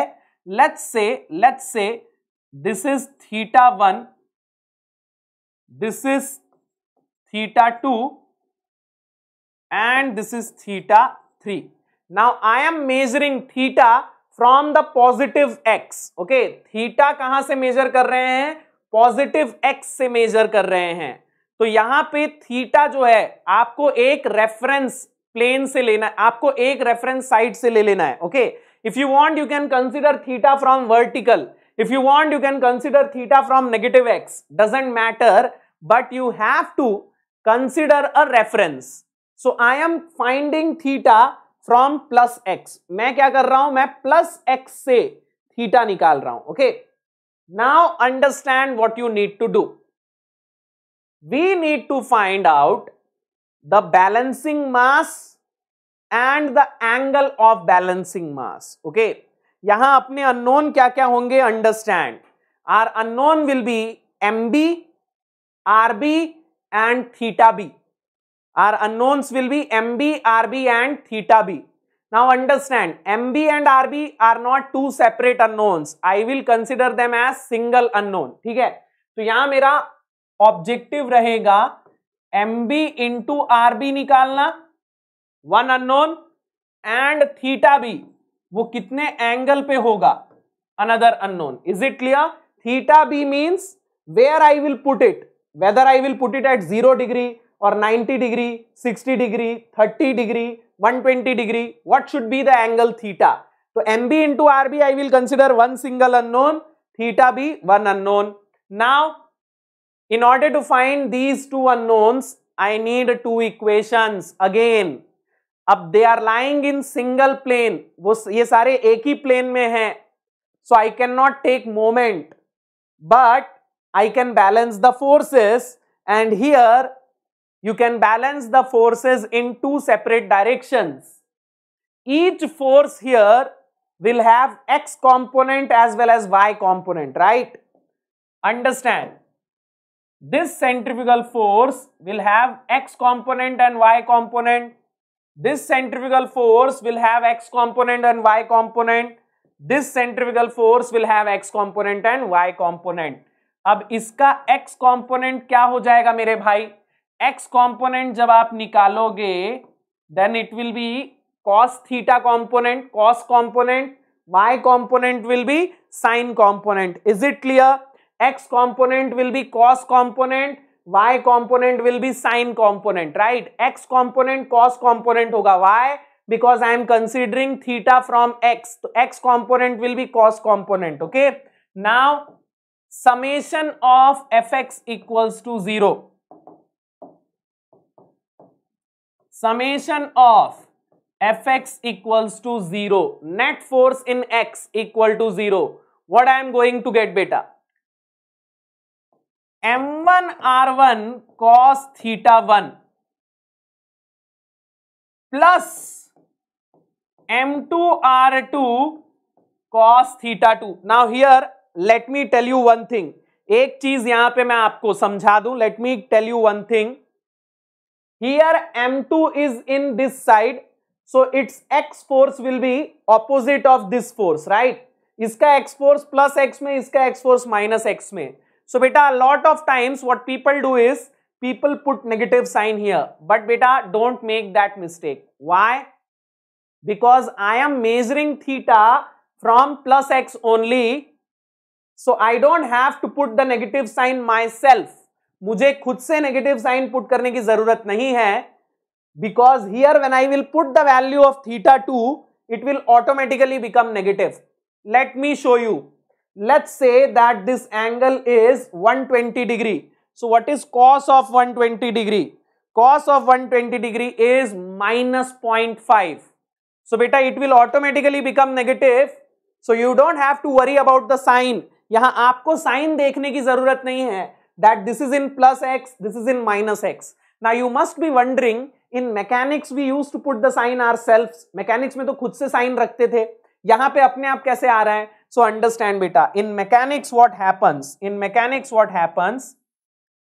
let's say let's say this is theta one this is theta two and this is theta three now I am measuring theta from the positive X okay theta कहां से मेजर कर रहे हैं पॉजिटिव एक्स से मेजर कर रहे हैं तो यहां पे थीटा जो है आपको एक रेफरेंस प्लेन से लेना है आपको एक रेफरेंस साइड से ले लेना है okay okay? If you want, you can consider theta from vertical. If you want, you can consider theta from negative x. Doesn't matter, but you have to consider a reference. So, I am finding theta from plus x. मैं क्या कर रहा हूं plus x से theta निकाल रहा हूं Now understand what you need to do. We need to find out the balancing mass. And the angle of balancing mass okay यहां अपने अननोन क्या क्या होंगे understand our unknown will be M B R B and theta B our unknown will be M B R B and theta B now understand M B and R B are not two separate unknown I will consider them as single unknown ठीक है तो यहां मेरा ऑब्जेक्टिव रहेगा M B into R B निकालना one unknown and theta B वो कितने एंगल पे होगा another unknown is it clear theta B means where I will put it whether I will put it at zero degree और ninety degree sixty degree thirty degree one twenty degree what should be the angle theta तो M B into R B I will consider one single unknown theta B one unknown now in order to find these two unknowns I need two equations again अब they are lying in single plane. वो ये सारे एक ही प्लेन में हैं so I can not take moment but I can balance the forces and you can balance the forces in two separate directions. Each force here will have x component as well as y component, right? Understand, this centrifugal force will have x component and y component. this centrifugal force will have x component and y component this centrifugal force will have x component and y component अब इसका x component क्या हो जाएगा मेरे भाई x component जब आप निकालोगे then it will be cos theta component cos component y component will be sin component is it clear x component will be cos component y component will be sine component right x component cos component होगा why because I am considering theta from x तो x component will be cos component okay now summation of fx equals to zero summation of fx equals to zero net force in x equal to zero what I am going to get beta M one R one cos theta one plus M two R two cos theta two now here let me tell you one thing एक चीज यहां पे मैं आपको समझा दूं let me tell you one thing here M two is in this side so it's X force will be opposite of this force right इसका एक्स फोर्स प्लस एक्स में इसका एक्स फोर्स माइनस एक्स में So beta, a lot of times what people do is people put negative sign here. But beta, don't make that mistake. Why? Because I am measuring theta from plus x only. So I don't have to put the negative sign myself. मुझे खुद से नेगेटिव साइन पुट करने की जरूरत नहीं है because here when I will put the value of theta 2, it will automatically become negative. Let me show you. let's say that this angle is 120 degree. So what is cos of 120 degree? Cos of 120 degree is minus 0.5. So beta it will automatically become negative. So you don't have to worry about the sign. yahan aapko sign dekhne ki zarurat nahi hai that this is in plus x this is in minus x now you must be wondering in mechanics we used to put the sign ourselves mechanics mein to khud se sign rakhte the yahan pe apne aap kaise aa raha hai So understand beta. In mechanics what happens? In mechanics what happens?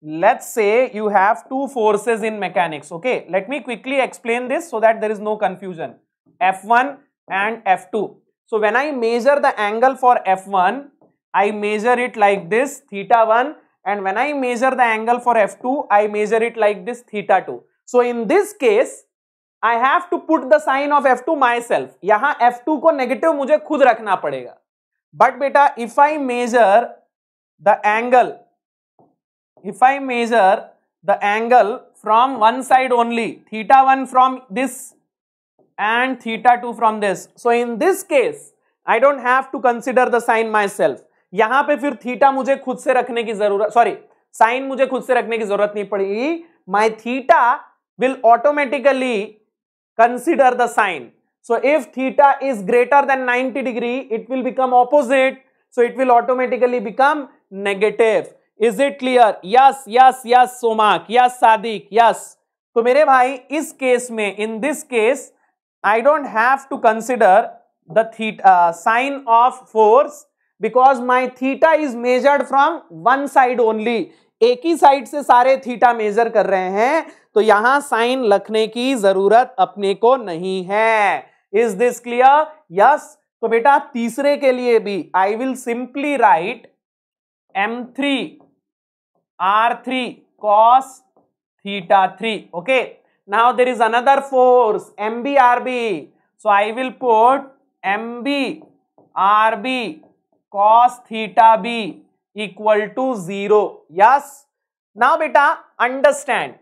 Let's say you have two forces in mechanics. Okay. Let me quickly explain this so that there is no confusion. F1 and F2. So when I measure the angle for F1, I measure it like this theta 1 and when I measure the angle for F2, I measure it like this theta 2. So in this case, I have to put the sign of F2 myself. यहाँ F2 को negative मुझे खुद रखना पड़ेगा बट बेटा if I measure the angle if I measure the angle from one side only theta one from this end theta two from this so in this case I don't have to consider the sign myself यहां पर फिर थीटा मुझे खुद से रखने की जरूरत सॉरी साइन मुझे खुद से रखने की जरूरत नहीं पड़ेगी my theta will automatically consider the sign so if theta is greater than 90 degree it will become opposite so it will automatically become negative is it clear yes yes yes somak yes sadik yes to mere bhai is case mein in this case i don't have to consider the theta uh, sign of force because my theta is measured from one side only एक ही साइड से सारे थीटा मेजर कर रहे हैं तो यहां साइन लिखने की जरूरत अपने को नहीं है इज दिस क्लियर यस तो बेटा तीसरे के लिए भी I will simply write M three R three cos theta three okay now there is another force M B R B so I will put M B R B cos theta B equal to zero yes now बेटा understand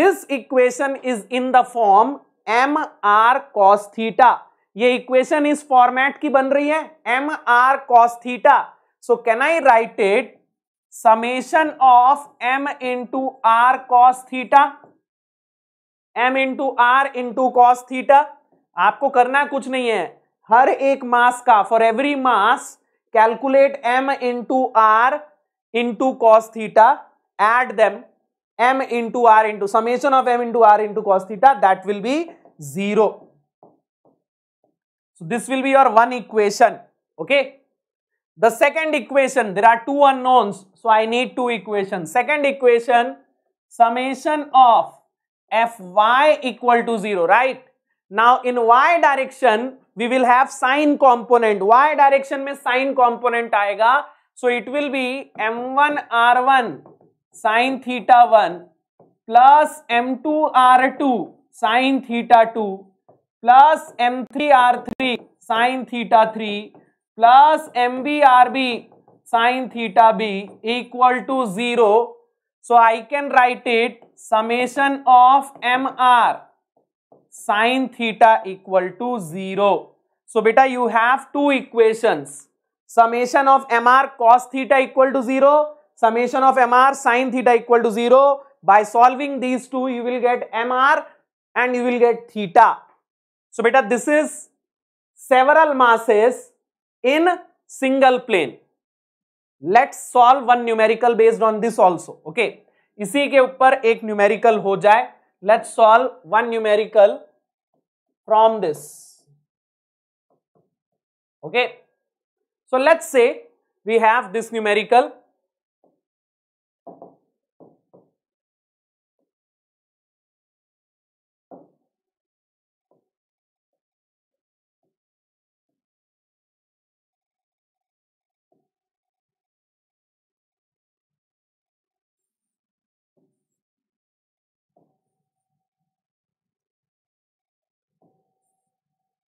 this equation is in the form M R cos theta ये इक्वेशन इस फॉर्मेट की बन रही है M R cos theta so can I write it summation of M into R cos theta M into R into cos theta आपको करना कुछ नहीं है हर एक मास का for every mass calculate M into R into cos theta add them m into r into summation of m into r into cos theta that will be 0. So this will be your one equation okay. The second equation there are two unknowns so I need two equations. Second equation summation of fy equal to 0 right. Now in y direction we will have sine component y direction में sine component आएगा so it will be m1 r1 sin theta 1 plus m2 r2 sin theta 2 plus m3 r3 sin theta 3 plus mb rb sin theta b equal to zero. so i can write it summation of mr sin theta equal to 0 so beta you have two equations summation of mr cos theta equal to 0 summation of mr sine theta equal to 0 by solving these two you will get mr and you will get theta so beta this is several masses in single plane let's solve one numerical based on this also okay इसी के ऊपर एक न्यूमेरिकल हो जाए let's solve one numerical from this okay so let's say we have this numerical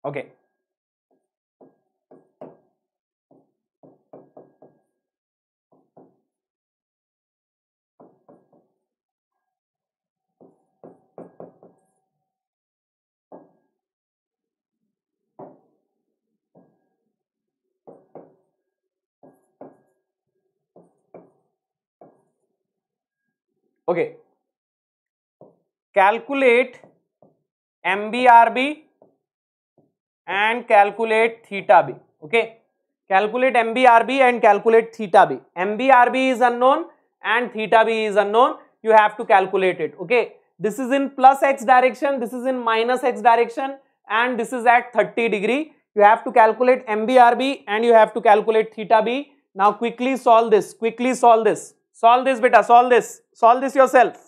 Okay. Okay. Calculate MBRB and calculate theta b. Okay. Calculate MBRB and calculate theta b. MBRB is unknown and theta b is unknown. You have to calculate it. Okay. This is in plus x direction. This is in minus x direction. And this is at 30 degree. You have to calculate MBRB and you have to calculate theta b. Now quickly solve this. Quickly solve this. Solve this beta. Solve this. Solve this yourself.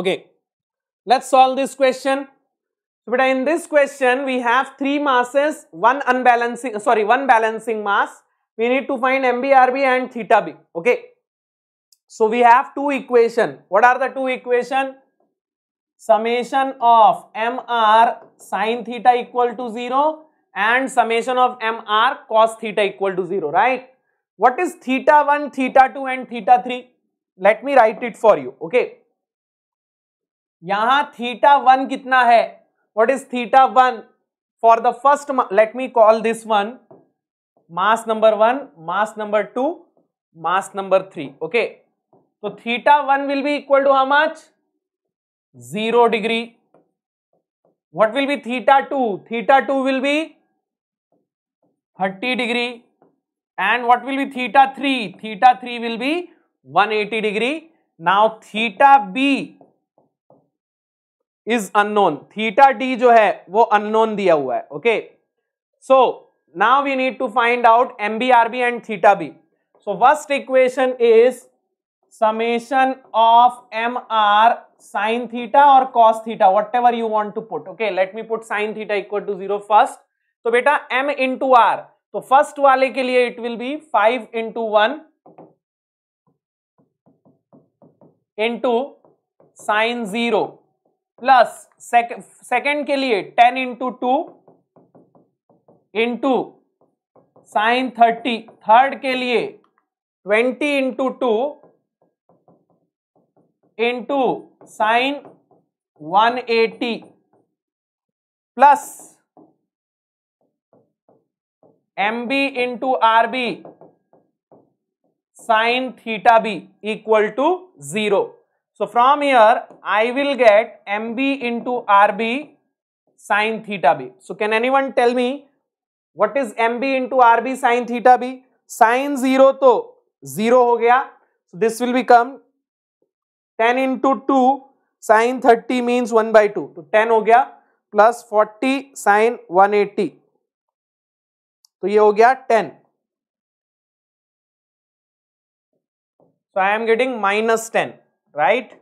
Okay, let's solve this question. So, but in this question, we have three masses, one unbalancing, uh, sorry, one balancing mass. We need to find MBRB and theta B. Okay. So, we have two equation. What are the two equation? Summation of MR sine theta equal to 0 and summation of MR cos theta equal to 0, right? What is theta 1, theta 2 and theta 3? Let me write it for you, okay? यहां थीटा वन कितना है what is theta one for the first let me call this one mass number one mass number two mass number three okay तो theta one will be equal to how much zero degree will be theta two theta two will be thirty degree and what will be theta three theta three will be one eighty degree now theta B is unknown theta D जो है वो अनोन दिया हुआ है okay so now we need to find out M B R B and theta B so first equation is summation of M R sine theta और cos theta whatever you want to put okay let me put sine theta equal to zero first तो बेटा एम इन टू आर तो फर्स्ट वाले के लिए it will be five into one into sine zero plus second के लिए ten into two into sine thirty third के लिए twenty into two into sine one eighty plus M B into R B sine theta B equal to zero So from here, I will get MB into RB sine theta B. So can anyone tell me what is MB into RB sine theta B? Sine 0 तो 0 हो गया. So this will become 10 into 2 sine 30 means 1 by 2. तो 10 हो गया प्लस 40 sine 180. तो ये हो गया 10. So I am getting minus 10. right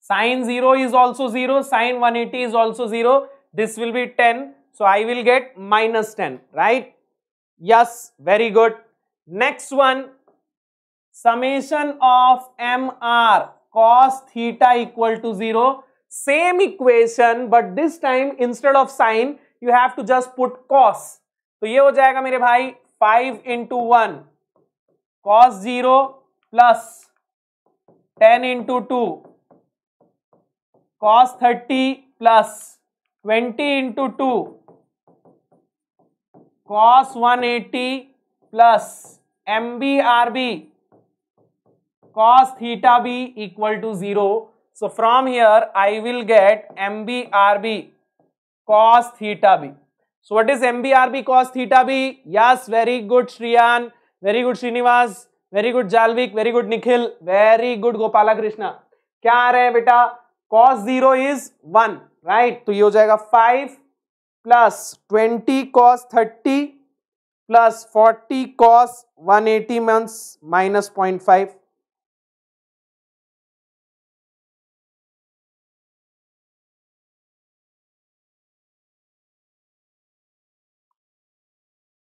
sine 0 is also 0 sine 180 is also 0 this will be 10 so i will get minus 10 right yes very good next one summation of mr cos theta equal to 0 same equation but this time instead of sine you have to just put cos So ये हो जाएगा मेरे भाई 5 into one, cos zero. Plus ten into two cos thirty plus twenty into two cos one eighty plus M B R B cos theta B equal to zero so from here I will get M B R B cos theta B so what is M B R B cos theta B yes very good Shriyan very good Srinivas very good Jalvik very good Nikhil very good Gopala Krishna क्या आ रहे हैं बेटा cos zero is one right तो ये हो जाएगा five plus twenty cos thirty plus forty cos one eighty month minus point five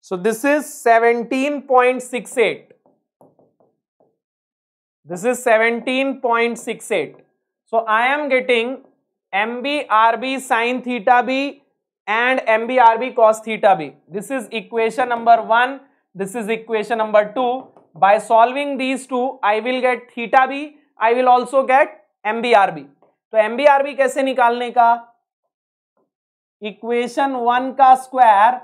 So this is 17.68. This is 17.68. So I am getting MBRB sin theta B and MBRB cos theta B. This is equation number 1. This is equation number 2. By solving these two, I will get theta B. I will also get MBRB. तो एमबीआरबी कैसे निकालने का इक्वेशन वन का स्क्वायर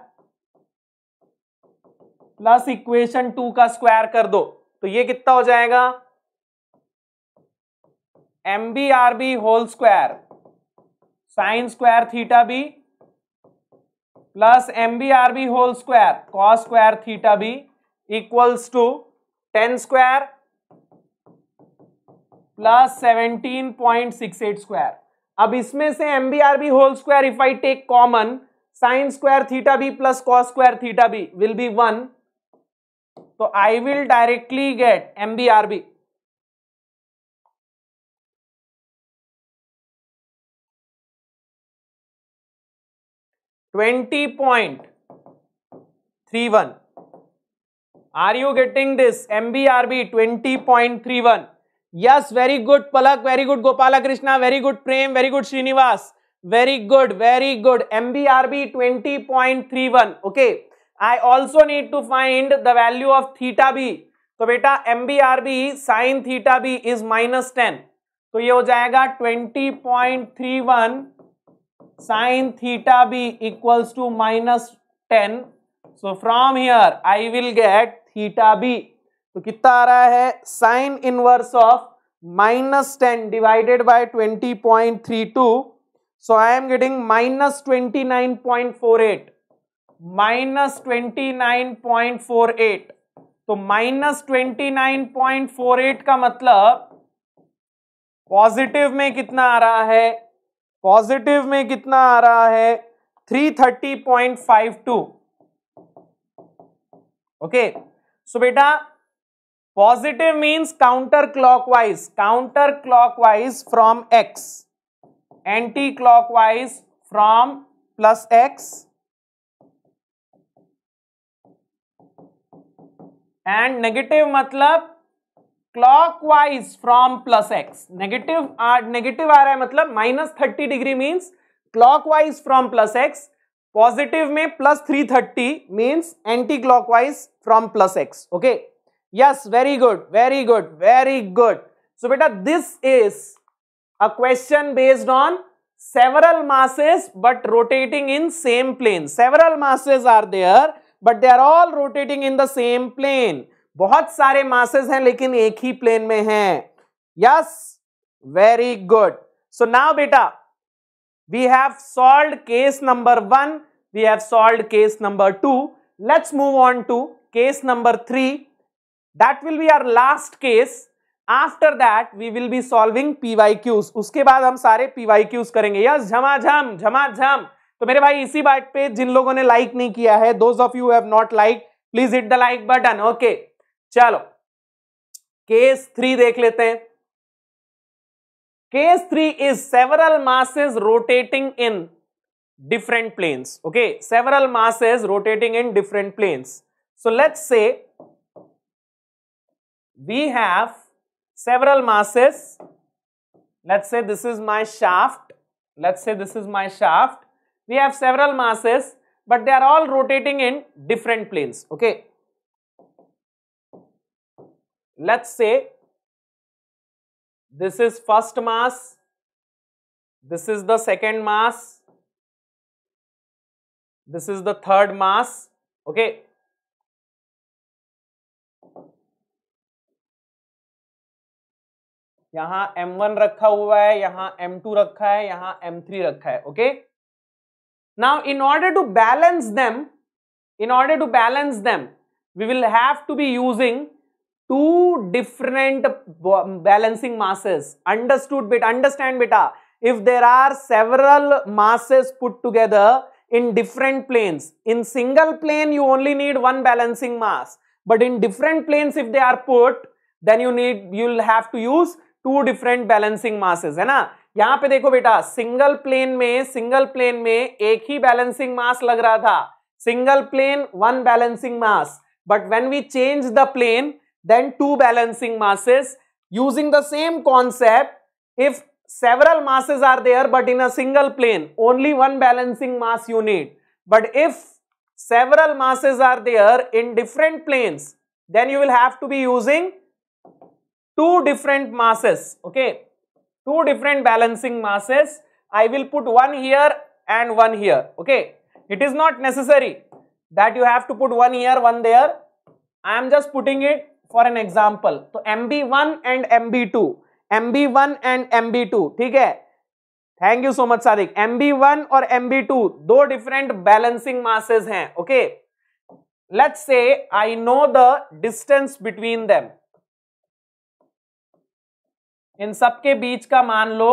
प्लस इक्वेशन टू का स्क्वायर कर दो तो ये कितना हो जाएगा 17.68 M B R B whole square sine square theta B plus M B R B whole square cos square theta B equals to ten square plus seventeen point six eight square अब इसमें से M B R B whole square if I take common sine square theta B plus cos square theta B will be one तो I will directly get M B R B twenty point three one are you getting this M B R B twenty point three one yes very good Palak very good Gopala Krishna very good Prem very good Srinivas very good very good M B R B twenty point three one okay I also need to find the value of theta B तो बेटा M B R B sine theta B is minus ten तो ये हो जाएगा twenty point three one sine theta B equals to minus ten so from here I will get theta B तो कितना आ रहा है sine inverse of minus ten divided by twenty point three two so I am getting minus twenty nine point four eight minus twenty nine point four eight तो minus twenty nine point four eight का मतलब पॉजिटिव में कितना आ रहा है पॉजिटिव में कितना आ रहा है 330.52 ओके सो बेटा positive means counter clockwise counter clockwise from X anti clockwise from plus X and negative मतलब clockwise from plus x. Negative, uh, negative आ रहा है मतलब clockwise from plus X. Positive from 330 means anti में from plus X. Okay. Yes, very good, very good, very good. So, good this is बेटा a question based on several masses but rotating in same plane. Several masses are there but they are all rotating in the same plane. बहुत सारे मासेस हैं लेकिन एक ही प्लेन में हैं yes very good so now बेटा we have solve case number one we have solve case number two let's move on to case number three that will be our last case after that we will be solving PY PYQs उसके बाद हम सारे पीवाई क्यूज करेंगे यस झमाझम झमाझम तो मेरे भाई इसी बात पे जिन लोगों ने लाइक नहीं किया है those of you have not like please hit the like button okay चलो केस थ्री देख लेते हैं case three is several masses rotating in different planes okay several masses rotating in different planes so let's say we have several masses let's say this is my shaft let's say this is my shaft we have several masses but they are all rotating in different planes okay let's say this is first mass this is the second mass this is the third mass okay यहां M1 रखा हुआ है यहां M2 रखा है यहां M3 रखा है okay now in order to balance them in order to balance them we will have to be using two different balancing masses. Understood beta, understand beta. Ah. If there are several masses put together in different planes, in single plane you only need one balancing mass. But in different planes if they are put, then you need, you'll have to use two different balancing masses, है ना? यहाँ पे देखो बेटा सिंगल प्लेन में सिंगल प्लेन में एक ही बैलेंसिंग मास लग रहा था single plane one balancing mass but when we change the plane then two balancing masses using the same concept if several masses are there but in a single plane only one balancing mass you need but if several masses are there in different planes then you will have to be using two different masses okay two different balancing masses I will put one here and one here okay it is not necessary that you have to put one here one there I am just putting it for an example तो M B one and M B two M B one and M B two ठीक है thank you so much Sadiq M B one और एम बी टू दो डिफरेंट बैलेंसिंग मासेज हैं okay let's say I know the distance between them in सबके बीच का मान लो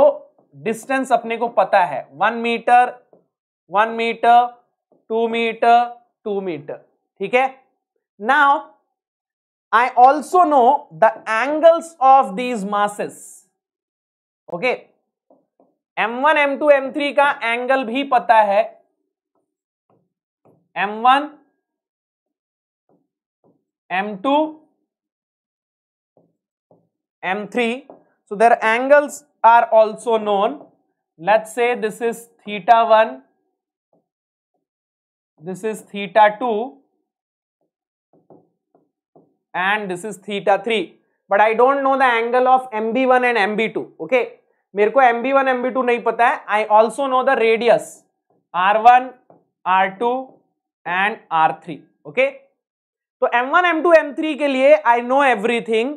डिस्टेंस अपने को पता है one meter one meter two meter two meter ठीक है now I also know the angles of these masses. Okay. M1, M2, M3 का एंगल भी पता है M1, M2, M3. So their angles are also known. Let's say this is theta 1, this is theta 2, and this is theta 3 but I don't know the angle of MB1 and MB2 okay मेरे को MB1 MB2 नहीं पता है I also know the radius R1 R2 and R3 okay तो M1 M2 M3 के लिए I know everything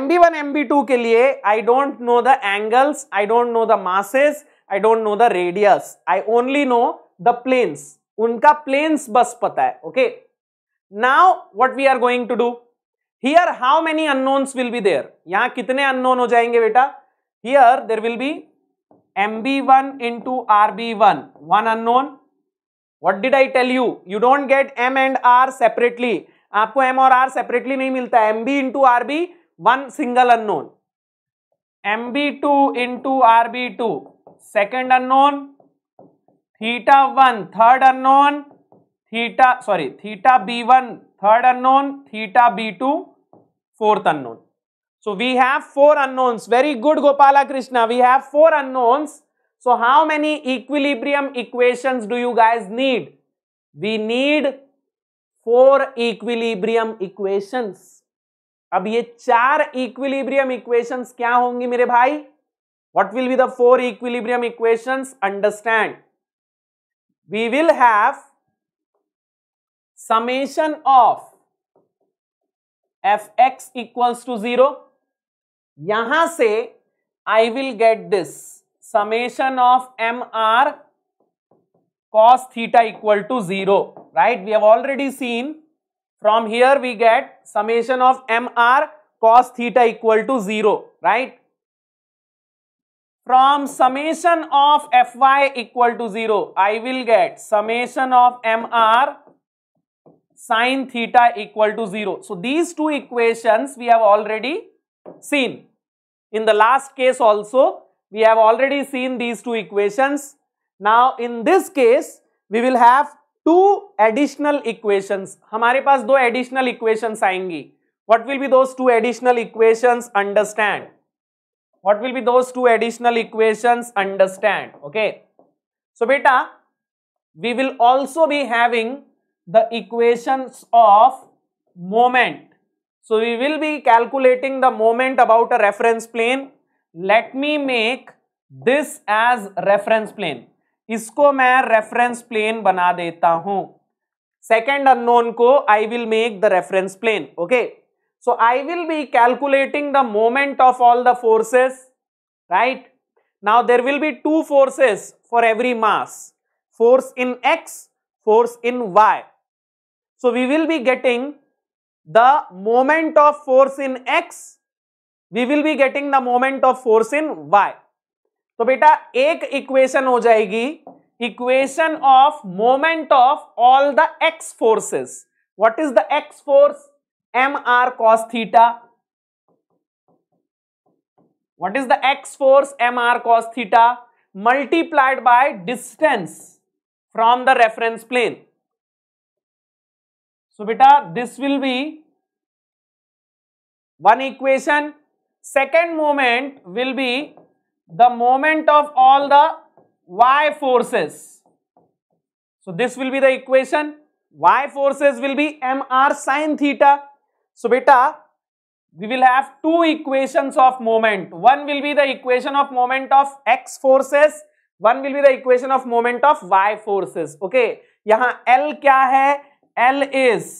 MB1 MB2 के लिए I don't know the angles I don't know the masses I don't know the radius I only know the planes उनका planes बस पता है okay now what we are going to do here how many unknowns will be there यहां कितने अननोन हो जाएंगे बेटा here there will be M B one into R B one one unknown what did I tell you you don't get M and R separately आपको एम और आर सेपरेटली नहीं मिलता M B into R B one single unknown M B two into R B two second unknown theta one third unknown theta sorry theta B one third unknown theta B two fourth unknown. So we have four unknowns. Very good, Gopala Krishna. We have four unknowns. So how many equilibrium equations do you guys need? We need four equilibrium equations. अब ये चार इक्विलिब्रियम इक्वेशंस क्या होंगी मेरे भाई what will be the four equilibrium equations understand we will have summation of Fx equals to zero. Zero I will get this summation of Mr cos theta equal to 0 right we have already seen from here we get summation of mr cos theta equal to 0 right from summation of fy equal to 0 i will get summation of mr sine theta equal to 0. So these two equations we have already seen. In the last case also, we have already seen these two equations. Now in this case, we will have two additional equations. हमारे पास दो additional equations आएंगी. What will be those two additional equations? Understand. What will be those two additional equations? Understand. Okay. So beta, we will also be having the equations of moment. So, we will be calculating the moment about a reference plane. Let me make this as reference plane. इसको मैं रेफरेंस प्लेन बना देता हूं सेकेंड अननोन को I will make the reference plane okay so I will be calculating the moment of all the forces right now there will be two forces for every mass force in X force in Y so we will be getting the moment of force in x, we will be getting the moment of force in y. So, beta, एक equation हो जाएगी equation of moment of all the x forces. What is the x force? Mr cos theta. what is the x force mr cos theta multiplied by distance from the reference plane so बेटा this will be one equation second moment will be the moment of all the Y forces so this will be the equation Y forces will be M R sine theta so बेटा we will have two equation of moment one will be the equation of moment of X forces one will be the equation of moment of Y forces okay यहां एल क्या है L is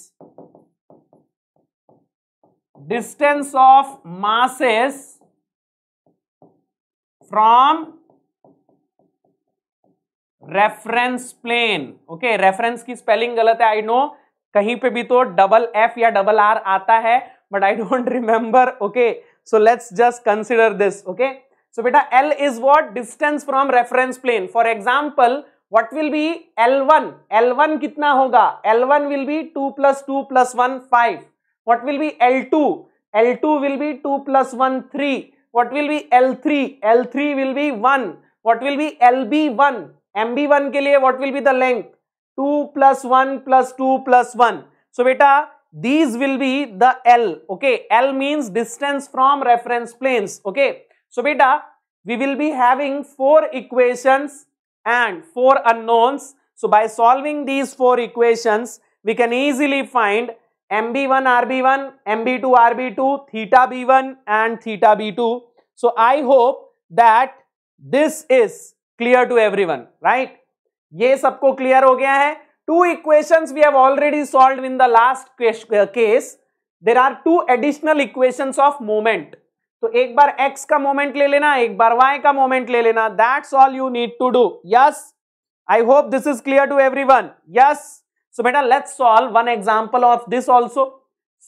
distance of masses from reference plane okay reference की स्पेलिंग गलत है आई नो कहीं पे भी तो डबल एफ या डबल आर आता है but I don't remember okay so let's just consider this okay so बेटा L is what distance from reference plane for example what will be L1? L1 कितना होगा L1 will be 2 plus 2 plus 1 5. What will be L2? L2 will be 2 plus 1 3. What will be L3? L3 will be 1. What will be LB1? MB1 के लिए what will be the length? 2 plus 1 plus 2 plus 1. So beta, these will be the L. Okay. L means distance from reference planes. Okay. So beta, we will be having four equations and 4 unknowns. So, by solving these 4 equations, we can easily find MB1 RB1, MB2 RB2, theta B1 and theta B2. So, I hope that this is clear to everyone, right? ये सबको clear हो गया है two equations we have already solved in the last case. There are two additional equations of moment. तो एक बार x का मोमेंट ले लेना एक बार y का मोमेंट ले लेना that's all you need to do yes I hope this is clear to every yes so बेटा let's solve one example of this also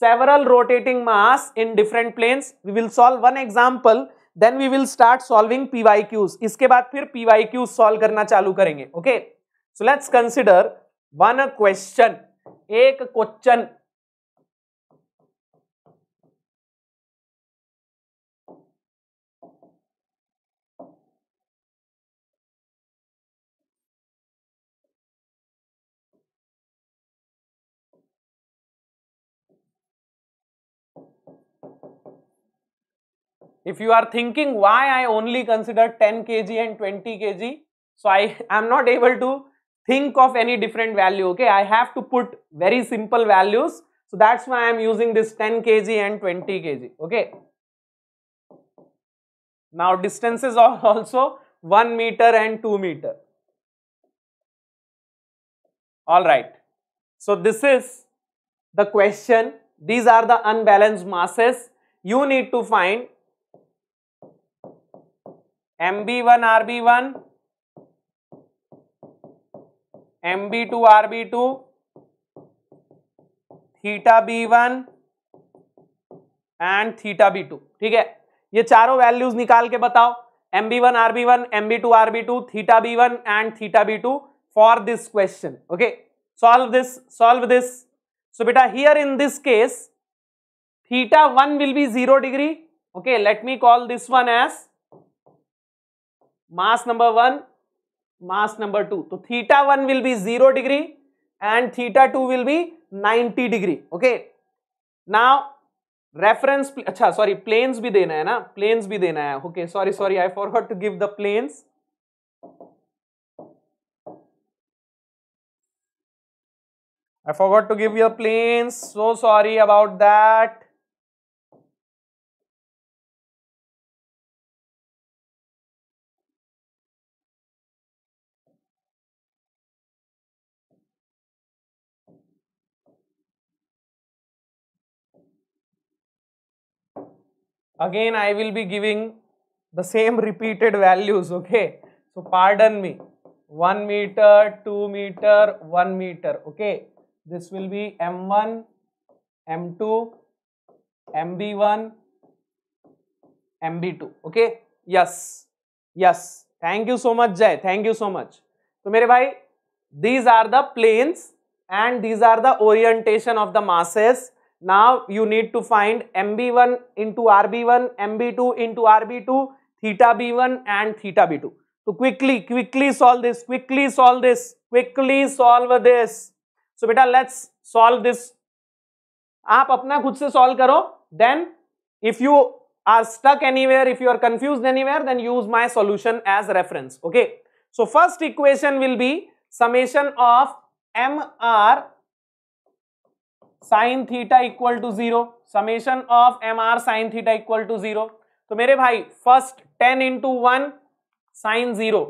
several rotating mass in different plane we will solve one example then we will start solving PY Qs इसके बाद फिर पीवाई क्यूज सॉल्व करना चालू करेंगे okay so let's consider one question एक question If you are thinking why I only consider 10 kg and 20 kg, so I am <laughs> not able to think of any different value, okay? I have to put very simple values. So that's why I am using this 10 kg and 20 kg, okay? Now distances are <laughs> also 1 meter and 2 meter. Alright. So this is the question. These are the unbalanced masses. You need to find M B one R B one M B two R B two theta B one and theta B two ठीक है ये चारों वैल्यूज निकाल के बताओ M B one R B one M B two R B two theta B one and theta B two for this question okay solve this solve this so बेटा here in this case theta one will be zero degree okay let me call this one as mass number one mass number two तो theta one will be zero degree and theta two will be ninety degree okay ना रेफरेंस अच्छा सॉरी प्लेन्स भी देना है ना प्लेन्स भी देना है okay sorry sorry I for to give the planes I forgot to give you a plane. So sorry about that. again I will be giving the same repeated values okay so pardon me 1 meter 2 meter 1 meter okay this will be m1 m2 mb1 mb2 okay yes yes thank you so much jay thank you so much so mere bhai these are the planes and these are the orientation of the masses now you need to find MB1 into RB1, MB2 into RB2, theta B1 and theta B2. So quickly, quickly solve this, quickly solve this, quickly solve this. So beta let's solve this. आप अपना खुद solve करो. Then if you are stuck anywhere, if you are confused anywhere, then use my solution as reference. Okay. So first equation will be summation of MR sine theta equal to zero summation of M R sine theta equal to zero तो मेरे भाई first ten into one sine zero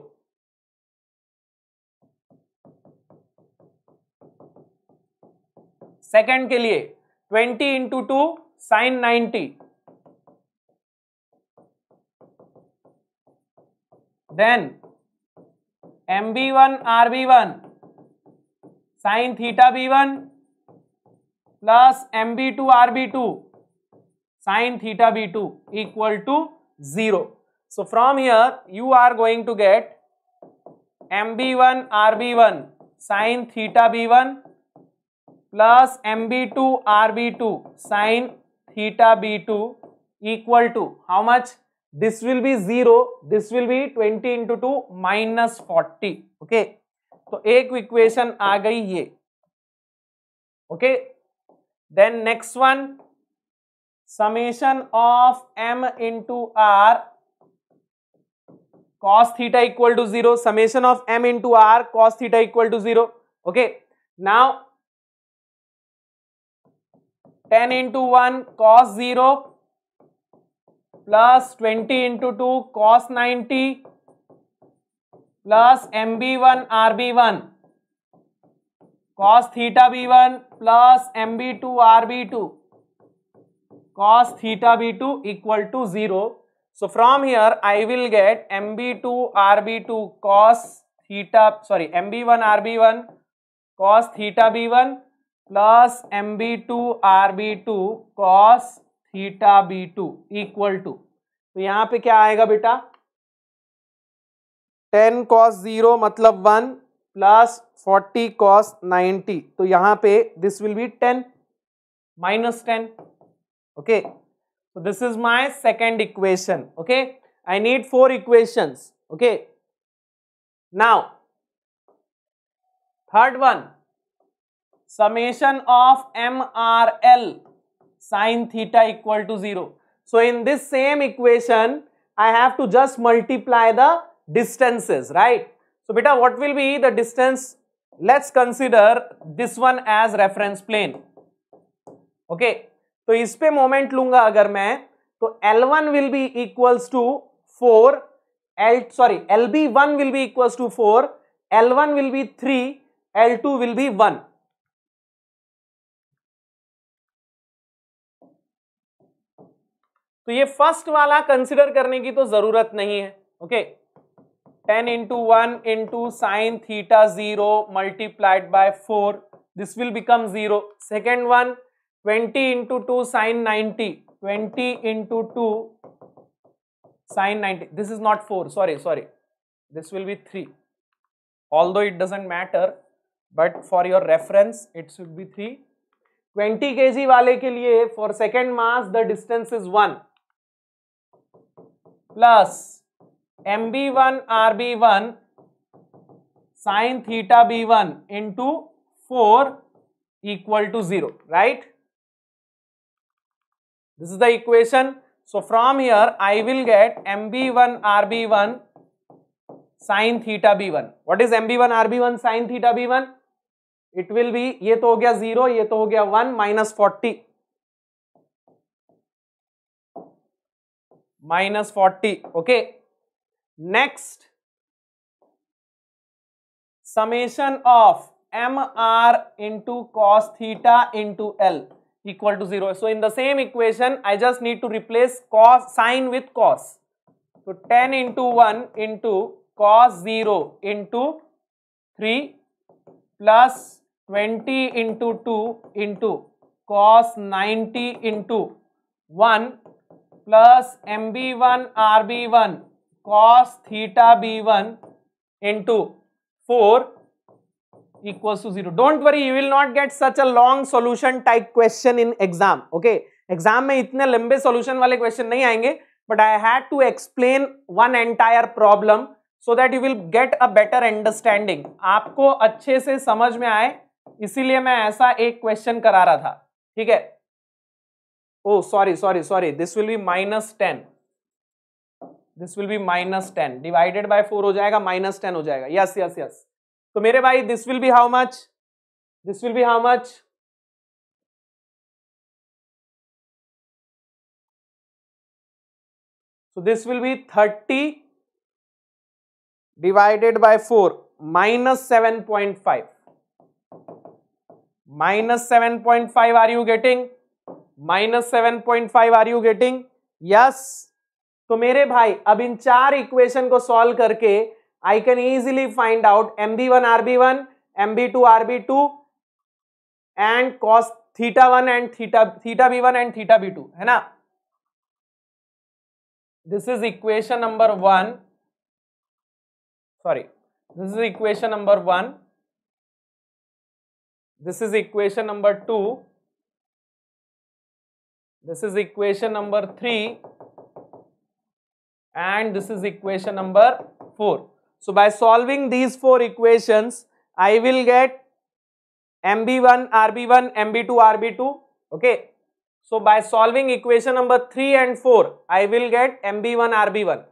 second के लिए twenty into two sine ninety then M B one R B one sine theta B one plus M B two R B two sine theta B two equal to zero so from here you are going to get M B one R B one sine theta B one plus M B two R B two sine theta B two equal to how much this will be zero this will be twenty into two minus forty okay तो एक इक्वेशन आ गई ये okay Then next one summation of m into r cos theta equal to 0 summation of m into r cos theta equal to 0 okay now 10 into 1 cos 0 plus 20 into 2 cos 90 plus mb1 rb1 cos theta B one plus M B two R B two cos theta B two equal to zero so from here I will get M B two R B two cos theta sorry M B one R B one cos theta B one plus M B two R B two cos theta B two equal to तो यहां पे क्या आएगा बेटा टेन कॉस जीरो मतलब वन Plus 40 फोर्टी 90. So तो this will be 10 minus 10. okay so this is my second equation okay i need four equations okay now third one summation of mrl sine theta equal to 0 so in this same equation i have to just multiply the distances right So beta, what will be the distance? Let's consider this one as reference plane. Okay. तो इस पे मोमेंट लूंगा अगर मैं तो L1 will be equals to 4 L sorry LB1 will be equals to 4 L1 will be 3 L2 will be 1 तो ये फर्स्ट वाला कंसिडर करने की तो जरूरत नहीं है okay okay? 10 into 1 into sine theta 0 multiplied by 4. This will become 0. Second one, 20 into 2 sine 90. 20 into 2 sine 90. This is not 4. Sorry, sorry. This will be 3. Although it doesn't matter, but for your reference, it should be 3. 20 kg wale ke liye for second mass the distance is 1 plus M B one R B one sine theta B one into four equal to zero right this is the equation so from here I will get M B one R B one sine theta B one what is M B one R B one sine theta B one it will be ये तो हो गया जीरो ये तो हो गया one minus forty minus forty okay Next, summation of mr into cos theta into L equal to 0. So, in the same equation, I just need to replace cos sine with cos. So, 10 into 1 into cos 0 into 3 plus 20 into 2 into cos 90 into 1 plus mb1 rb1 cos theta B one into four equals to 0 don't worry you will not get such a long solution type question in exam okay exam में इतने लंबे solution वाले question नहीं आएंगे but i had to explain one entire problem so that you will get a better understanding आपको अच्छे से समझ में आए इसीलिए मैं ऐसा एक question करा रहा था ठीक है oh sorry sorry sorry this will be minus ten this will be minus ten divided by four हो जाएगा माइनस टेन हो जाएगा यस यस यस तो मेरे भाई this will be how much this will be how much so this will be thirty divided by four minus seven point five minus seven point five are you getting minus seven point five are you getting yes तो मेरे भाई अब इन चार इक्वेशन को सॉल्व करके I can easily find out M B one R B one M B two R B two and cos theta one and theta theta B one and theta B two है ना this is equation number one sorry this is equation number one this is equation number two this is equation number three and this is equation number 4. So, by solving these four equations, I will get MB1, RB1, MB2, RB2. Okay. So, by solving equation number 3 and 4, I will get MB1, RB1. one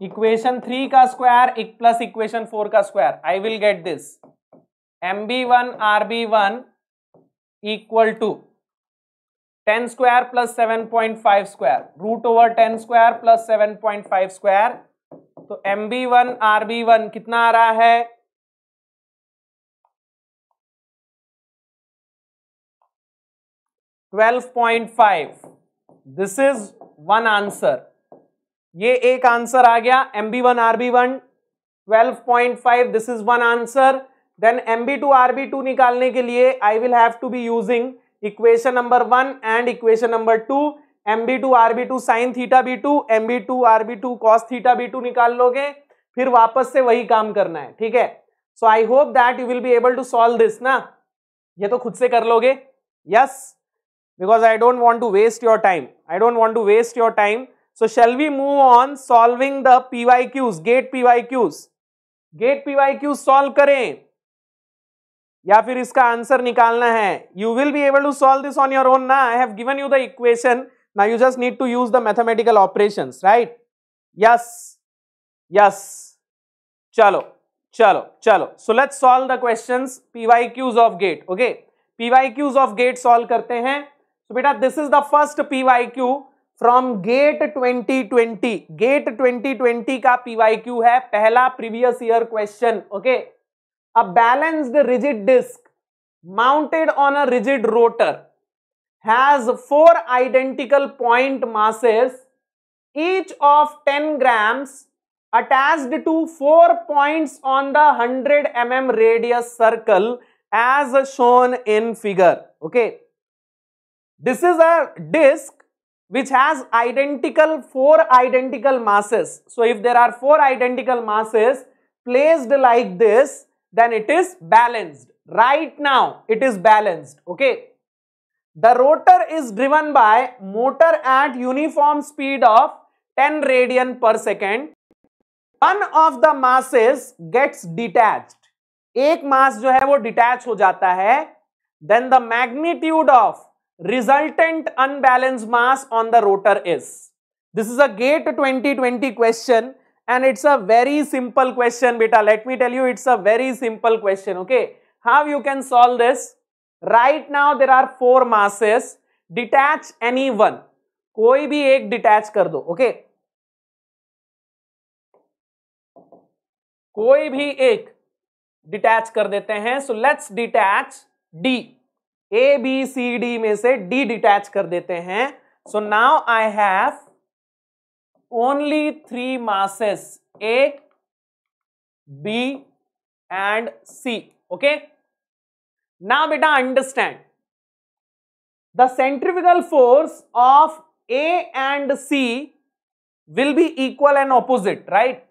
Equation three का square एक plus equation four का square. I will get this MB one RB one equal to ten square plus seven point five square root over ten square plus seven point five square तो M B one R B one कितना आ रहा है twelve point five this is one answer ये एक आंसर आ गया M B one R B one twelve point five this is one answer then M B two R B two निकालने के लिए I will have to be using equation number one and equation number two M B two R B two sine theta B two M B two R B two cos theta B two निकाल लोगे फिर वापस से वही काम करना है ठीक है so I hope that you will be able to solve this ना ये तो खुद से कर लोगे yes because I don't want your time I don't want to waste your time so shall we move on solving the P Y Qs GATE P Y Qs GATE P Y Qs solve करें या फिर इसका आंसर निकालना है you will be able to solve this on your own ना I have given you the equation ना you just need to use the mathematical operation right yes yes चलो चलो चलो so let solve the question PY Qs of GATE okay PY Qs of GATE solve करते हैं सो बेटा this is the first PY Q from GATE twenty twenty GATE twenty twenty का पीवाई क्यू है पहला previous year question okay a balanced rigid disc mounted on a rigid rotor has four identical point masses each of 10 grams attached to four points on the 100 mm radius circle as shown in figure okay this is a disk which has identical four identical masses so if there are four identical masses placed like this then it is balanced. Right now, it is balanced. Okay. The rotor is driven by motor at uniform speed of 10 radian per second. One of the masses gets detached. ek mass jo hai wo detach ho jata hai then the magnitude of resultant unbalanced mass on the rotor is this is a gate 2020 question and it's a very simple question beta let me tell you it's a very simple question okay how you can solve this right now there are four masses detach any one कोई भी एक डिटैच कर दो ओके okay? कोई भी एक डिटैच कर देते हैं so let's detach D A B C D में से डी डिटैच कर देते हैं so now I have only three masses A, B and C. Okay. Now beta understand. The centrifugal force of A and C will be equal and opposite, right?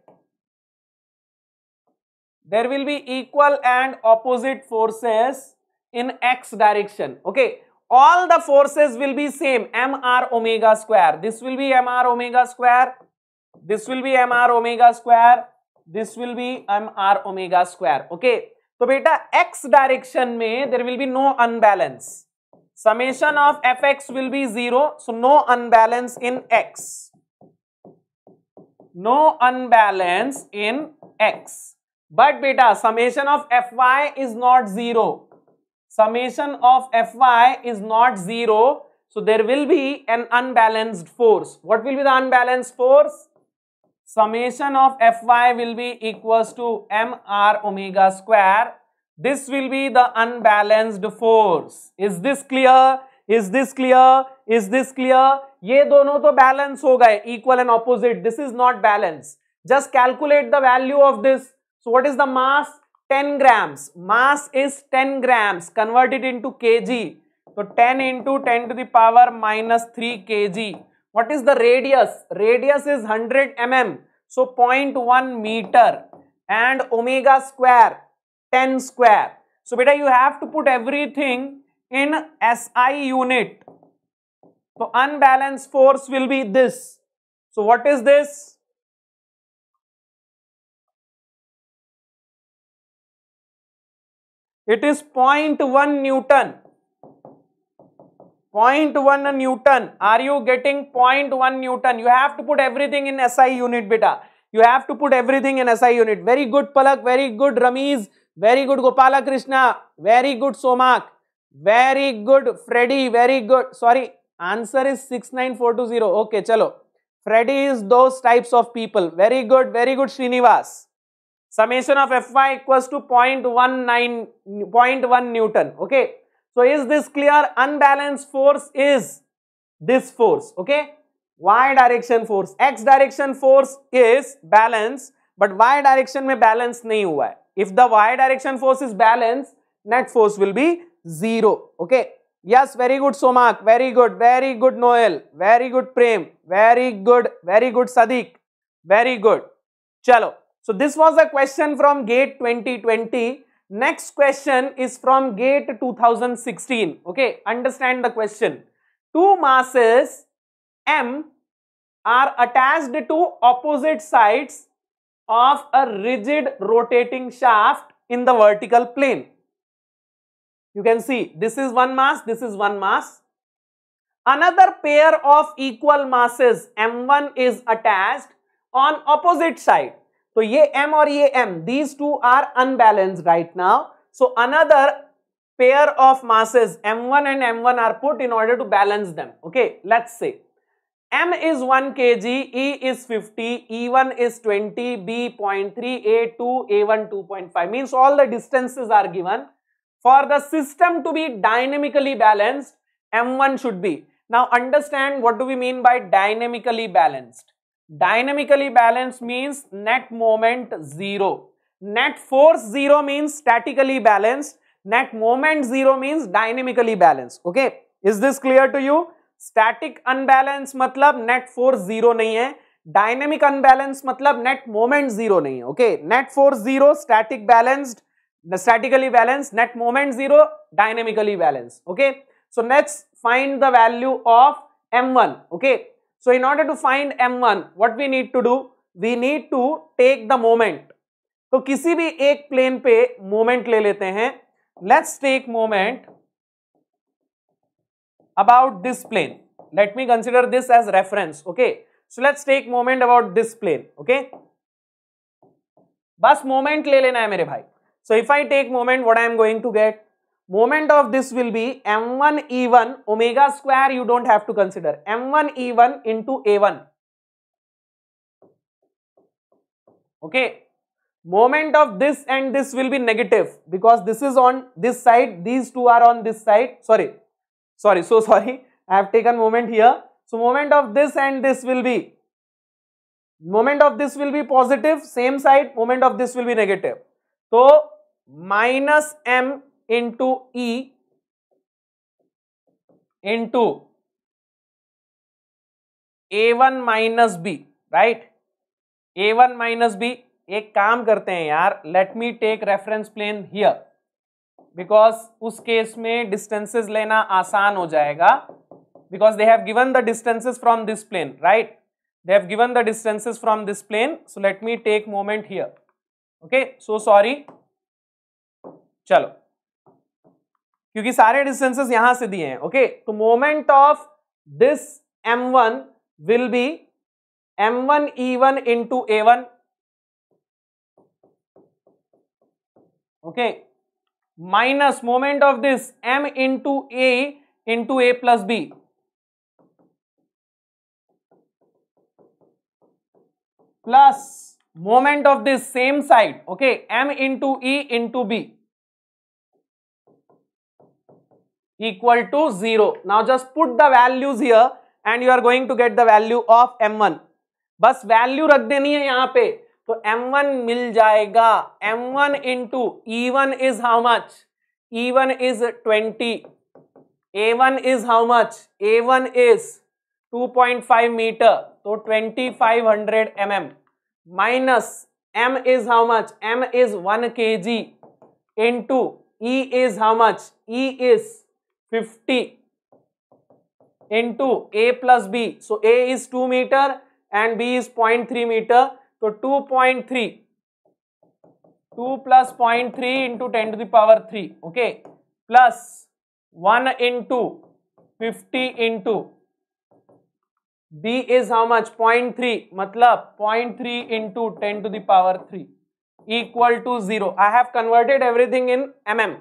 There will be equal and opposite forces in x direction. Okay all the forces will be same mr omega square this will be mr omega square this will be mr omega square this will be mr omega square okay so beta x direction may there will be no unbalance summation of fx will be zero so no unbalance in x no unbalance in x but beta summation of fy is not zero summation of Fy is not 0. So there will be an unbalanced force. What will be the unbalanced force? Summation of Fy will be equals to mr omega square. This will be the unbalanced force. Is this clear? Is this clear? Is this clear? ये दोनों तो balance हो गए equal and opposite. This is not balance. Just calculate the value of this. So what is the mass? 10 grams. Mass is 10 grams. Convert it into kg. So 10 into 10 to the power minus 3 kg. What is the radius? Radius is 100 mm. So 0.1 meter and omega square 10 square. So beta you have to put everything in SI unit. So unbalanced force will be this. So what is this? It is 0.1 Newton. 0.1 Newton. Are you getting 0.1 Newton? You have to put everything in SI unit, beta. You have to put everything in SI unit. Very good, Palak. Very good, Ramiz. Very good, Gopala Krishna. Very good, Somak. Very good, Freddy. Very good. Sorry, answer is 69420. Okay, chalo. Freddy is those types of people. Very good, very good, Srinivas summation of Fy equals to 0.19, 0.1 Newton, okay. So, is this clear? Unbalanced force is this force, okay. Y direction force, X direction force is balance, but Y direction may balance नहीं हुआ है. If the Y direction force is balance, net force will be zero, okay. Yes, very good Somak, very good, very good Noel, very good Prem, very good, very good Sadiq, very good. चलो so this was a question from GATE 2020. Next question is from GATE 2016. Okay, understand the question. Two masses M are attached to opposite sides of a rigid rotating shaft in the vertical plane. You can see this is one mass, this is one mass. Another pair of equal masses M1 is attached on opposite side तो ये m और ये m these two are unbalanced right now so another pair of masses m1 and m1 are put in order to balance them okay let's say m is 1 kg e is 50 e1 is 20 b 0.3 a2 a1 2.5 means all the distances are given for the system to be dynamically balanced m1 should be now understand what do we mean by dynamically balanced Dynamically balanced means net moment 0. Net force 0 means statically balanced. Net moment 0 means dynamically balanced. Okay. Is this clear to you? Static unbalance matlab net force 0 नहीं Dynamic unbalance matlab net moment 0 Okay. Net force 0, static balanced, statically balanced, net moment 0, dynamically balanced. Okay. So let's find the value of M1. Okay. So in order to find m1, what we need to do? We need to take the moment. तो किसी भी एक प्लेन पे मोमेंट ले लेते हैं let's take moment about this plane. Let me consider this as reference. Okay. So let's take moment about this plane. Okay. बस moment ले लेना है मेरे भाई. So if I take moment, what I am going to get? moment of this will be m1 e1 omega square you don't have to consider m1 e1 into a1 okay moment of this and this will be negative because this is on this side these two are on this side sorry sorry so <laughs> sorry i have taken moment here so moment of this and this will be moment of this will be positive same side moment of this will be negative so minus m into E into A one minus B right A one minus B एक काम करते हैं यार let me take reference plane here because उस केस में डिस्टेंसेस लेना आसान हो जाएगा because they have given the distances from this plane right they have given the distances from this plane so let me take moment here okay so sorry चलो क्योंकि सारे डिस्टेंसेस यहां से दिए हैं ओके तो moment of this M one will be M one E one into A one okay minus moment of this M into A into A plus B plus moment of this same side okay M into E into B equal to 0 now just put the values here and you are going to get the value of m1 बस वैल्यू रख देनी है यहाँ पे तो m1 मिल जाएगा m1 one into is how much E one is twenty A one is how much A one is two point five metre तो twenty five hundred M M minus M is how much M is one K G into E is how much E is 50 into A plus B. So A is 2 meter and B is 0.3 meter. So 2.3 2 plus 0.3 into 10 to the power 3 okay plus 1 into 50 into B is how much 0.3 मतलब 0.3 into 10 to the power 3 equal to 0 I have converted everything in mm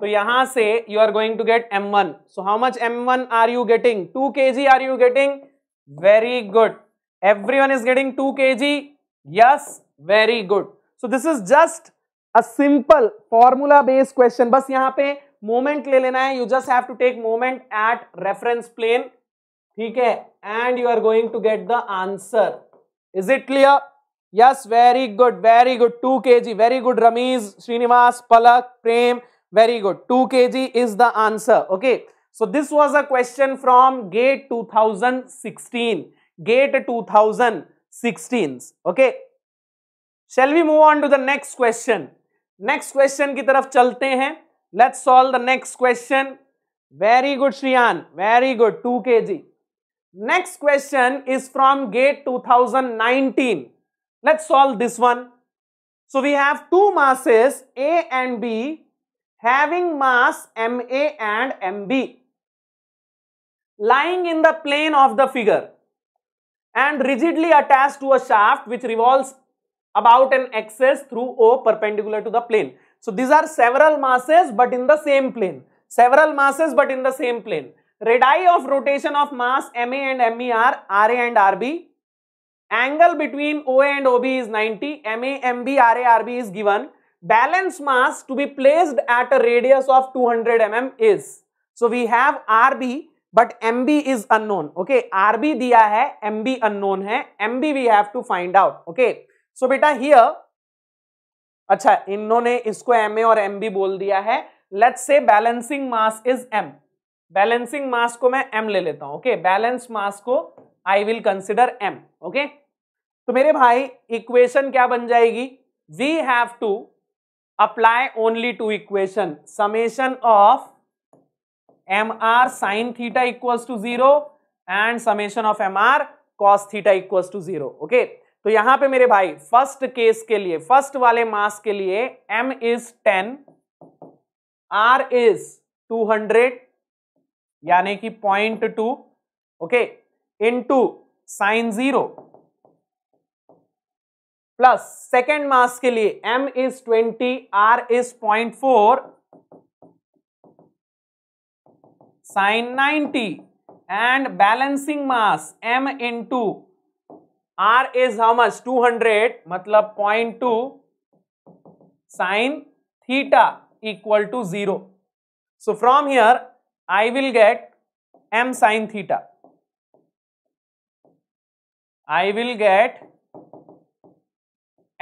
तो यहां से you are going to get M one so how much M one are you getting two K G are you getting very good every one is getting two K G yes very good so this is just a simple formula based question बस यहां पर मोमेंट ले लेना है you just have to take moment at reference plane ठीक है and you are going to get the answer is it clear yes very good very good two K G very good Rameez Srinivas Palak Prem very good two K G is the answer okay so this was a question from GATE 2016 GATE sixteen okay shall we move on to the next question next question की तरफ चलते हैं let's solve the next question very good Shriyan very good two K G next question is from gate two thousand nineteen let's solve this one so we have two masses A and B having mass MA and MB lying in the plane of the figure and rigidly attached to a shaft which revolves about an axis through O perpendicular to the plane. So these are several masses but in the same plane. Several masses but in the same plane. Radii of rotation of mass MA and ME are RA and RB. Angle between OA and OB is 90. MA, MB, RA, RB is given. balance mass to be placed at a radius of 200 mm is. So we have RB but MB is unknown. Okay, RB दिया है, MB unknown है, MB we have to find out. Okay, so बेटा here अच्छा इन्होंने इसको MA और MB बोल दिया है. Let's say balancing mass is M. Balancing mass को मैं M ले लेता हूं. ओके बैलेंस मास को आई विल कंसिडर M. ओके okay? तो मेरे भाई इक्वेशन क्या बन जाएगी? We have to apply only two equation summation of M R sine theta equal to zero and summation of M R cos theta equals to zero okay तो यहां पे मेरे भाई फर्स्ट केस के लिए फर्स्ट वाले मास के लिए M is ten R is two hundred यानी कि point two okay into sine zero plus second mass के लिए M is twenty R is point four sine ninety and balancing mass M into R is how much two hundred मतलब point two sine theta equal to zero so from here I will get m sine theta I will get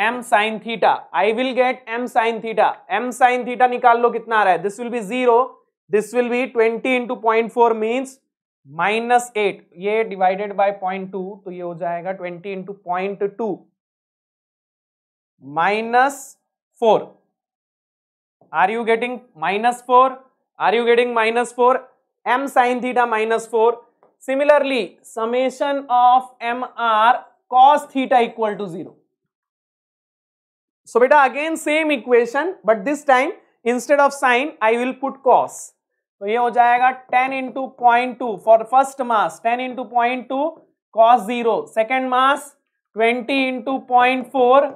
M sine theta I will get M sine theta M sine theta निकाल लो कितना आ रहा है this will be zero this will be twenty into point four means minus eight ये डिवाइडेड बाय पॉइंट टू तो ये हो जाएगा twenty into point two minus four are you getting minus four are you getting minus four M sine theta minus four similarly summation of M R cos theta equal to zero So beta again same equation but this time instead of sine I will put cos. So, ये हो जाएगा 10 into 0.2 for first mass, 10 into 0.2 cos 0. Second mass 20 into 0.4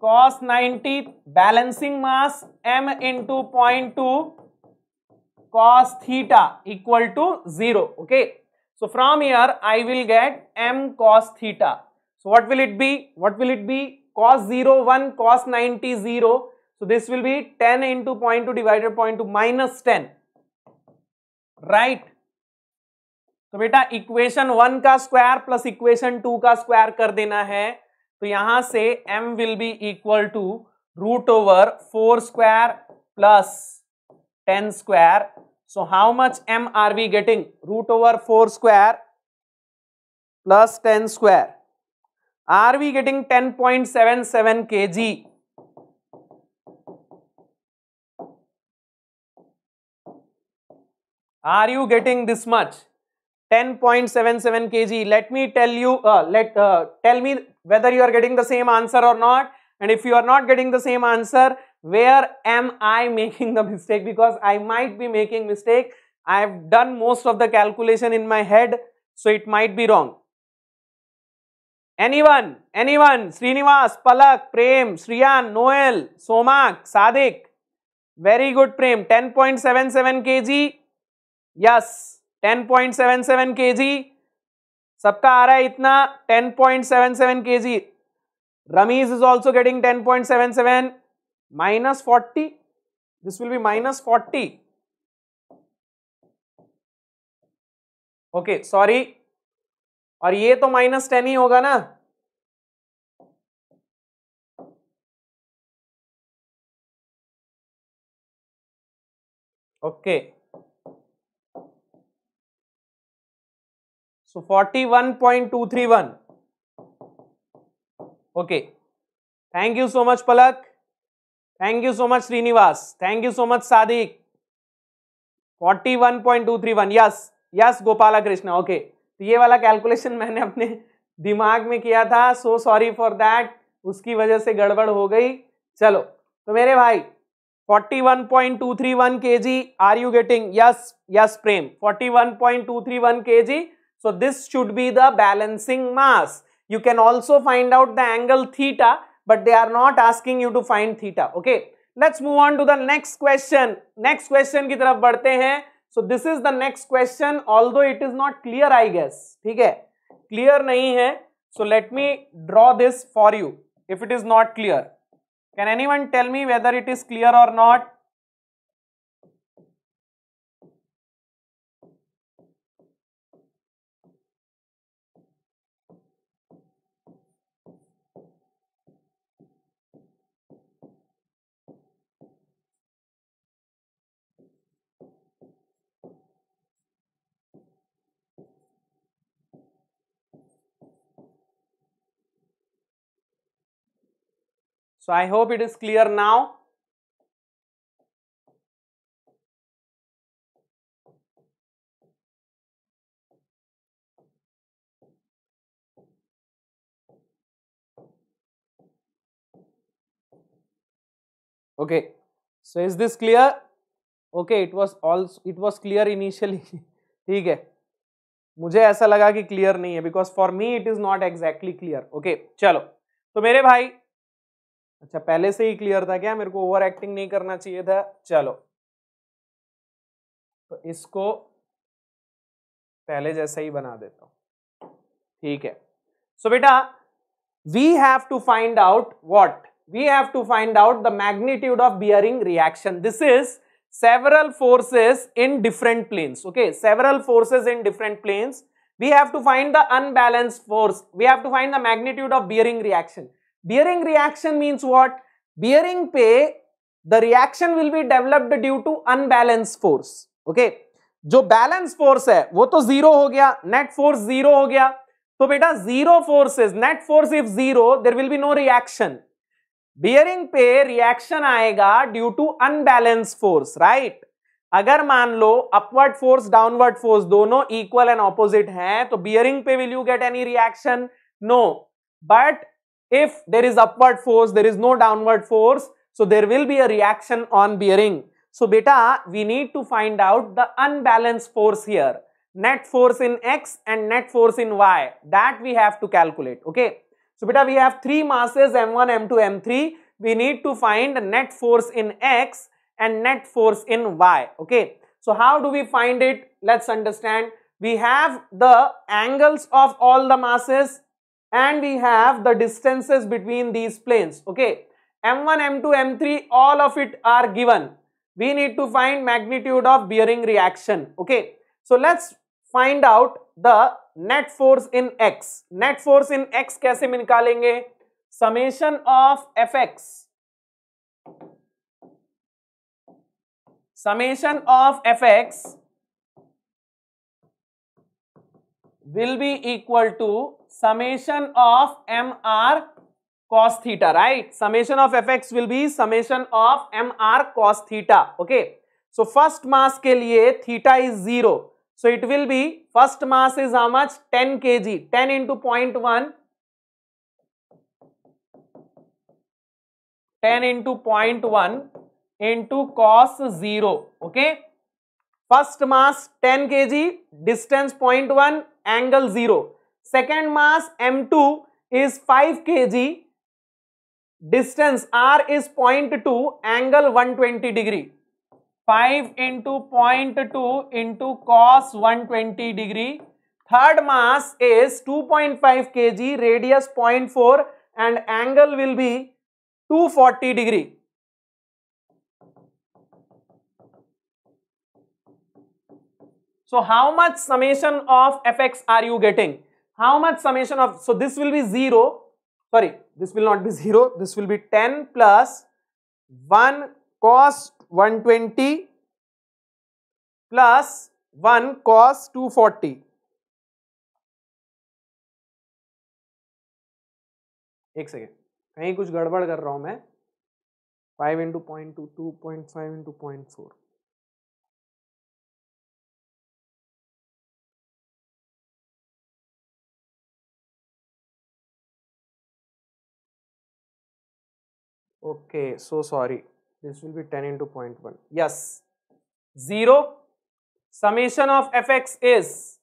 cos 90 Balancing mass m into 0.2 cos theta equal to 0. Okay. so from here I will get m cos theta. So what will it be? What will it be? cos 0 1 cos 90 0 so this will be 10 into 0 0.2 divided by 0 minus 10 right तो बेटा इक्वेशन वन का स्क्वायर प्लस इक्वेशन टू का स्क्वायर कर देना है तो यहां से m will be equal to root over four square plus ten square so how much m are we getting root over four square plus ten square Are we getting 10.77 kg? Are you getting this much? 10.77 kg. Let me tell you, uh, let uh, tell me whether you are getting the same answer or not. And if you are not getting the same answer, where am I <laughs> making the mistake? Because I might be making mistake. I have done most of the calculation in my head, so it might be wrong. Anyone, anyone, Srinivas, Palak, Prem, Sriyan, Noel, Somak, Sadik. Very good, Prem. 10.77 kg. Yes, 10.77 kg. Sabka आ itna. 10.77 kg. Ramiz is also getting 10.77 minus 40. This will be minus 40. Okay, sorry. और ये तो माइनस टेन ही होगा ना okay so forty one point two three one okay thank you so much Palak thank you so much Srinivas thank you so much Sadiq forty one point two three one yes yes Gopala Krishna okay तो ये वाला कैलकुलेशन मैंने अपने दिमाग में किया था सो सॉरी फॉर दैट उसकी वजह से गड़बड़ हो गई चलो तो मेरे भाई 41.231 kg are you getting yes yes prem 41.231 kg so this should be the balancing mass you can also find out the angle theta but they are not asking you to find theta okay let's move on to the next question next question ki taraf badhte hain so this is the next question although it is not clear I guess ठीक है क्लियर नहीं है so let me draw this for you if it is not clear. Can anyone tell me whether it is clear or not? so i hope it is clear now okay so is this clear okay it was all it was clear initially theek hai मुझे ऐसा लगा कि क्लियर नहीं है because for me it is not exactly clear okay चलो तो मेरे भाई अच्छा पहले से ही क्लियर था क्या मेरे को ओवर एक्टिंग नहीं करना चाहिए था चलो तो इसको पहले जैसा ही बना देता हूं ठीक है सो so, बेटा we have to find out what we have to find out the magnitude of bearing reaction. This is several forces in different planes. Okay, several forces in different planes. We have to find the unbalanced force. We have to find the magnitude of bearing reaction. Bearing reaction means what? Bearing पे the reaction will be developed due to unbalanced force. Okay. जो बैलेंस फोर्स है वो तो जीरो हो गया नेट फोर्स जीरो हो गया तो बेटा zero forces net force if zero there will be no reaction bearing पे रिएक्शन आएगा due to unbalance force right अगर मान लो अपवर्ड फोर्स डाउनवर्ड फोर्स दोनों इक्वल एंड ऑपोजिट हैं तो बियरिंग पे will you get any reaction no but If there is upward force, there is no downward force. So there will be a reaction on bearing. So beta, we need to find out the unbalanced force here. Net force in X and net force in Y. That we have to calculate. Okay. So beta, we have three masses M1, M2, M3. We need to find net force in X and net force in Y. Okay. So how do we find it? Let's understand. We have the angles of all the masses and we have the distances between these planes. Okay, M1, M2, M3, all of it are given. We need to find magnitude of bearing reaction. Okay, so let's find out the net force in X. Net force in X कैसे निकालेंगे? Summation of Fx. Summation of Fx will be equal to summation of mr cos theta, right? Summation of fx will be summation of mr cos theta, okay? So, first mass ke liye theta is 0. So, it will be first mass is how much? 10 kg, 10 into 0.1, 10 into 0.1 into cos 0, okay? First mass 10 kg, distance 0.1, angle 0. Second mass M2 is 5 kg. Distance R is 0.2 angle 120 degree. 5 into 0.2 into cos 120 degree. Third mass is 2.5 kg radius 0.4 and angle will be 240 degree. So how much summation of fx are you getting? How much summation of, so this will be zero sorry, this will not be zero this will be 10 plus 1 cos 120 plus 1 cos 240. एक सेकेंड कहीं कुछ गड़बड़ कर रहा हूं मैं five into point two two point five into point four okay so sorry this will be 10 into 0.1 yes 0 summation of fx is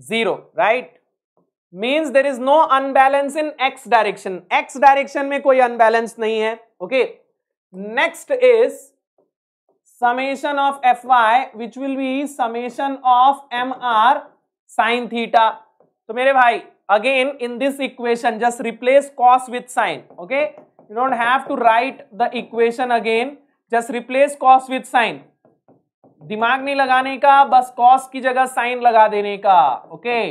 0 right means there is no unbalance in x direction x direction में कोई unbalance नहीं है okay next is summation of fy which will be summation of mr sin theta तो मेरे भाई again in this equation just replace cos with sin okay You don't have to write the equation again. Just replace cos with sine. दिमाग नहीं लगाने का बस cos ki जगह sine लगा देने का okay?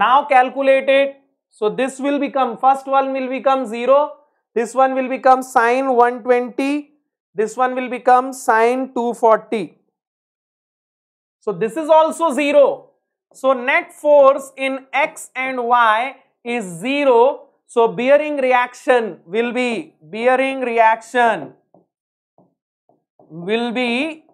now calculate it so this will become first one will become 0 this one will become sine 120 this one will become sine 240 so this is also 0 so net force in X and Y is zero. So bearing reaction will be, bearing reaction will be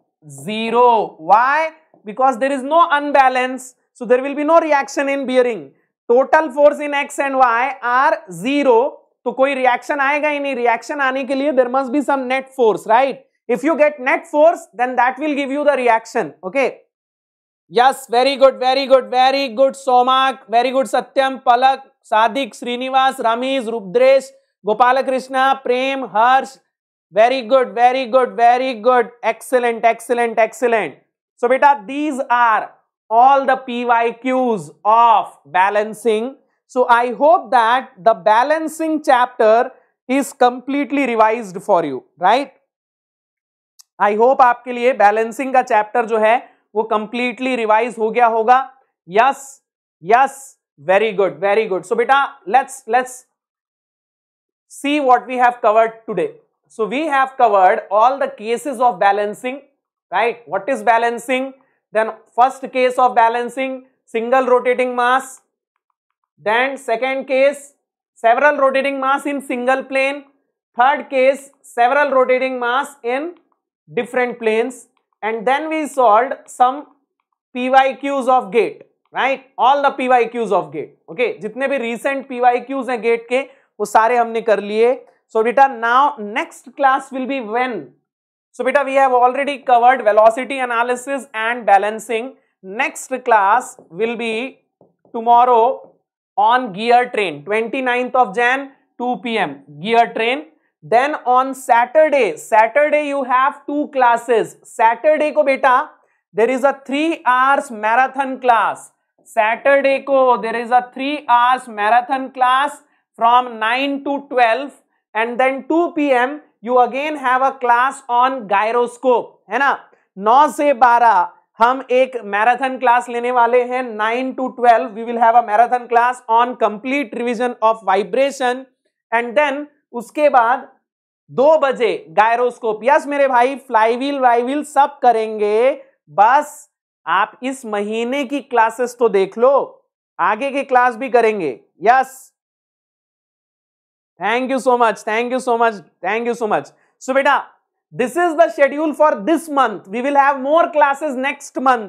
zero. Why? Because there is no unbalance. So there will be no reaction in bearing. Total force in X and Y are zero. So koi reaction aayega any reaction aane ke there must be some net force, right? If you get net force, then that will give you the reaction, okay? Yes very good very good very good Somak very good Satyam Palak Sadiq Srinivas Rameez Rudresh Gopal Krishna Prem Harsh very good very good very good excellent excellent excellent so बेटा these are all the P Y Qs of balancing so I hope that the balancing chapter is completely revised for you right I hope आपके लिए बैलेंसिंग का चैप्टर जो है वो कंप्लीटली रिवाइज हो गया होगा yes yes very good very good so बेटा let's let's see what we have covered today so we have covered all the cases of balancing right what is balancing then first case of balancing single rotating mass then second case several rotating mass in single plane third case several rotating mass in different planes and then we solved some PYQs of gate, right? All the PYQs of gate, okay? जितने भी recent PYQs हैं gate के वो सारे हमने कर लिए. So beta now next class will be when? So beta we have already covered velocity analysis and balancing. Next class will be tomorrow on gear train 29th of Jan 2 p.m. gear train Then on Saturday, Saturday you have two classes. Saturday ko beta, there is a three hours marathon class. Saturday ko, there is a three hours marathon class from 9 to 12. And then 2 p.m., you again have a class on gyroscope. Hai na? 9 se 12, hum ek marathon class lene wale hai. 9 to 12, we will have a marathon class on complete revision of vibration. And then उसके बाद दो बजे गायरोस्कोप यस मेरे भाई फ्लाईवील वाईवील सब करेंगे बस आप इस महीने की क्लासेस तो देख लो आगे की क्लास भी करेंगे yes thank you so much thank you so much thank you so much so बेटा this is the schedule for this month we will have more classes next month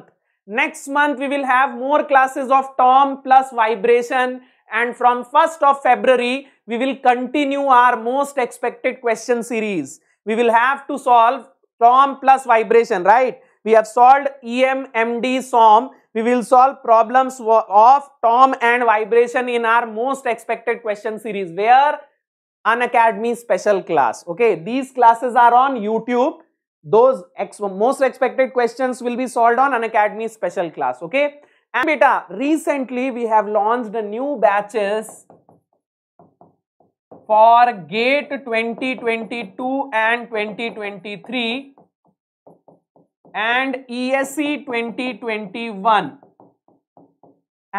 next month we will have more classes of TOM plus vibration and from first of February we will continue our most expected question series. We will have to solve Tom plus vibration, right? We have solved EMMD SOM. We will solve problems of TOM and vibration in our most expected question series where An Academy special class. Okay, these classes are on YouTube. Those ex most expected questions will be solved on An Academy special class. Okay, and beta, recently we have launched new batches for GATE 2022 and 2023 and ESC 2021.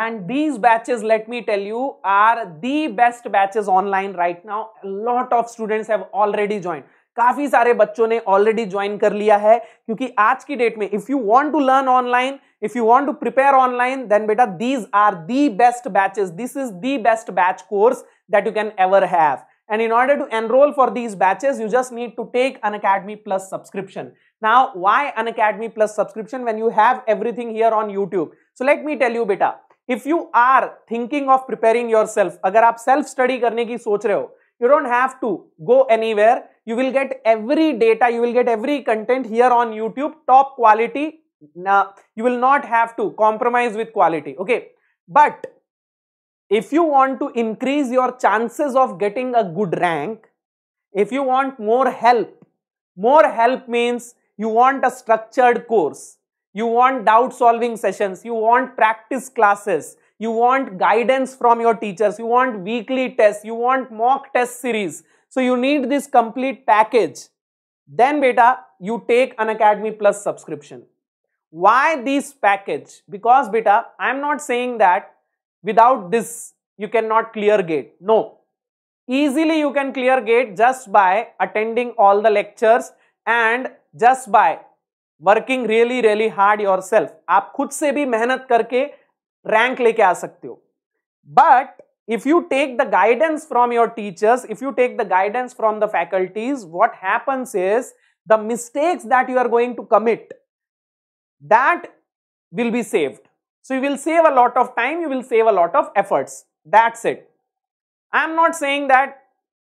And these batches, let me tell you, are the best batches online right now. A lot of students have already joined. काफी सारे बच्चों ने ऑलरेडी ज्वाइन कर लिया है क्योंकि आज की डेट में if you want to learn online if you want to prepare online then बेटा these are the best batches this is the best batch course that you can ever have. And in order to enroll for these batches, you just need to take an Academy Plus subscription. Now, why an Academy Plus subscription when you have everything here on YouTube? So let me tell you beta, if you are thinking of preparing yourself, अगर आप self study करने की सोच रहे हो, you don't have to go anywhere. You will get every data, you will get every content here on YouTube, top quality. Now, you will not have to compromise with quality. Okay, but if you want to increase your chances of getting a good rank, if you want more help, more help means you want a structured course, you want doubt solving sessions, you want practice classes, you want guidance from your teachers, you want weekly tests, you want mock test series. So you need this complete package. Then beta, you take an Academy Plus subscription. Why this package? Because beta, I am not saying that without this you cannot clear gate no easily you can clear gate just by attending all the lectures and just by working really really hard yourself aap khud se bhi mehnat karke rank leke aa sakte ho but if you take the guidance from your teachers if you take the guidance from the faculties what happens is the mistakes that you are going to commit that will be saved so you will save a lot of time, you will save a lot of efforts. That's it. I am not saying that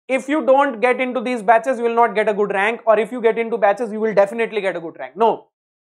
if you don't get into these batches, you will not get a good rank or if you get into batches, you will definitely get a good rank. No.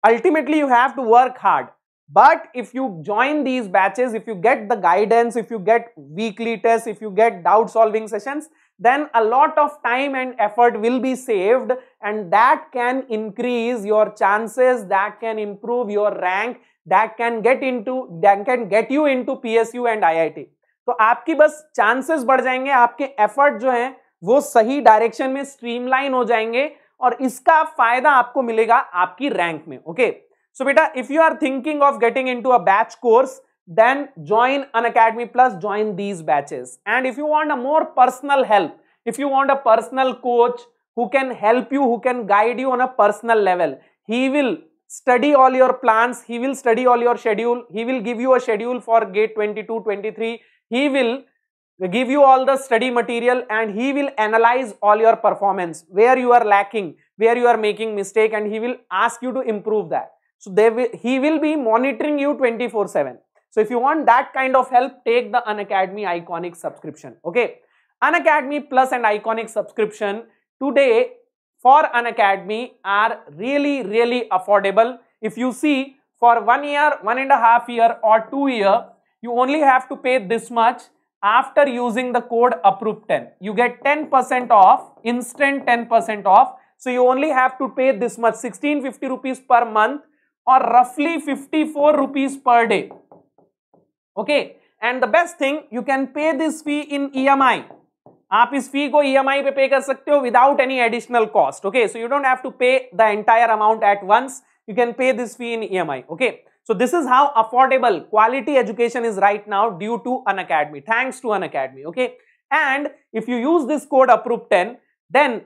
Ultimately, you have to work hard. But if you join these batches, if you get the guidance, if you get weekly tests, if you get doubt solving sessions, then a lot of time and effort will be saved and that can increase your chances, that can improve your rank, that can get into can get you into P S U and I I T तो आपकी बस चांसेस बढ़ जाएंगे आपके एफर्ट जो है वो सही डायरेक्शन में स्ट्रीमलाइन हो जाएंगे और इसका फायदा आपको मिलेगा आपकी रैंक में ओके सो बेटा if you are thinking of getting into a batch course then join Unacademy plus join these batches and if you want a more personal help if you want a personal coach who can help you who can guide you on a personal level he will study all your plans he will study all your schedule he will give you a schedule for gate 22 23 he will give you all the study material and he will analyze all your performance where you are lacking where you are making mistake and he will ask you to improve that so they will, he will be monitoring you 24 7 so if you want that kind of help take the unacademy iconic subscription okay unacademy plus and iconic subscription today for an academy are really, really affordable. If you see for one year, one and a half year or two year, you only have to pay this much after using the code APPROVE10. You get 10% off, instant 10% off. So you only have to pay this much 1650 rupees per month or roughly 54 rupees per day. Okay. And the best thing, you can pay this fee in EMI. आप इस फी को EMI पे पे कर सकते हो cost. Okay, so you don't have to pay the entire amount at once. You can pay this fee in EMI. Okay, so this is how affordable quality education is right now due to an academy thanks to an academy okay and if you use this code approve 10 then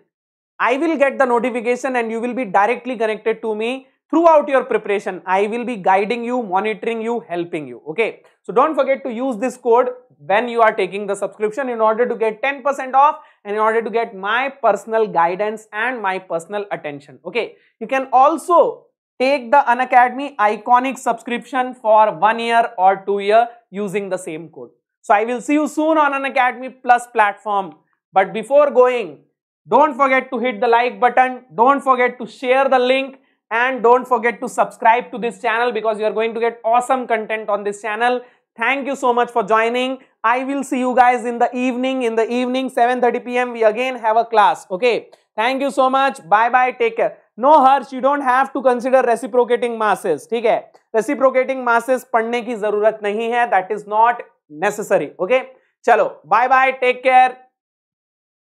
i will get the notification and you will be directly connected to me throughout your preparation. I will be guiding you, monitoring you, helping you. Okay. So don't forget to use this code when you are taking the subscription in order to get 10% off and in order to get my personal guidance and my personal attention. Okay. You can also take the Unacademy iconic subscription for one year or two year using the same code. So I will see you soon on Unacademy Plus platform. But before going, don't forget to hit the like button. Don't forget to share the link and don't forget to subscribe to this channel because you are going to get awesome content on this channel thank you so much for joining i will see you guys in the evening in the evening 7:30 pm we again have a class okay thank you so much bye bye take care No, Harsh, you don't have to consider reciprocating ठीक है Reciprocating masses पढ़ने की जरूरत नहीं है That is not necessary. Okay. Okay चलो Bye बाय टेक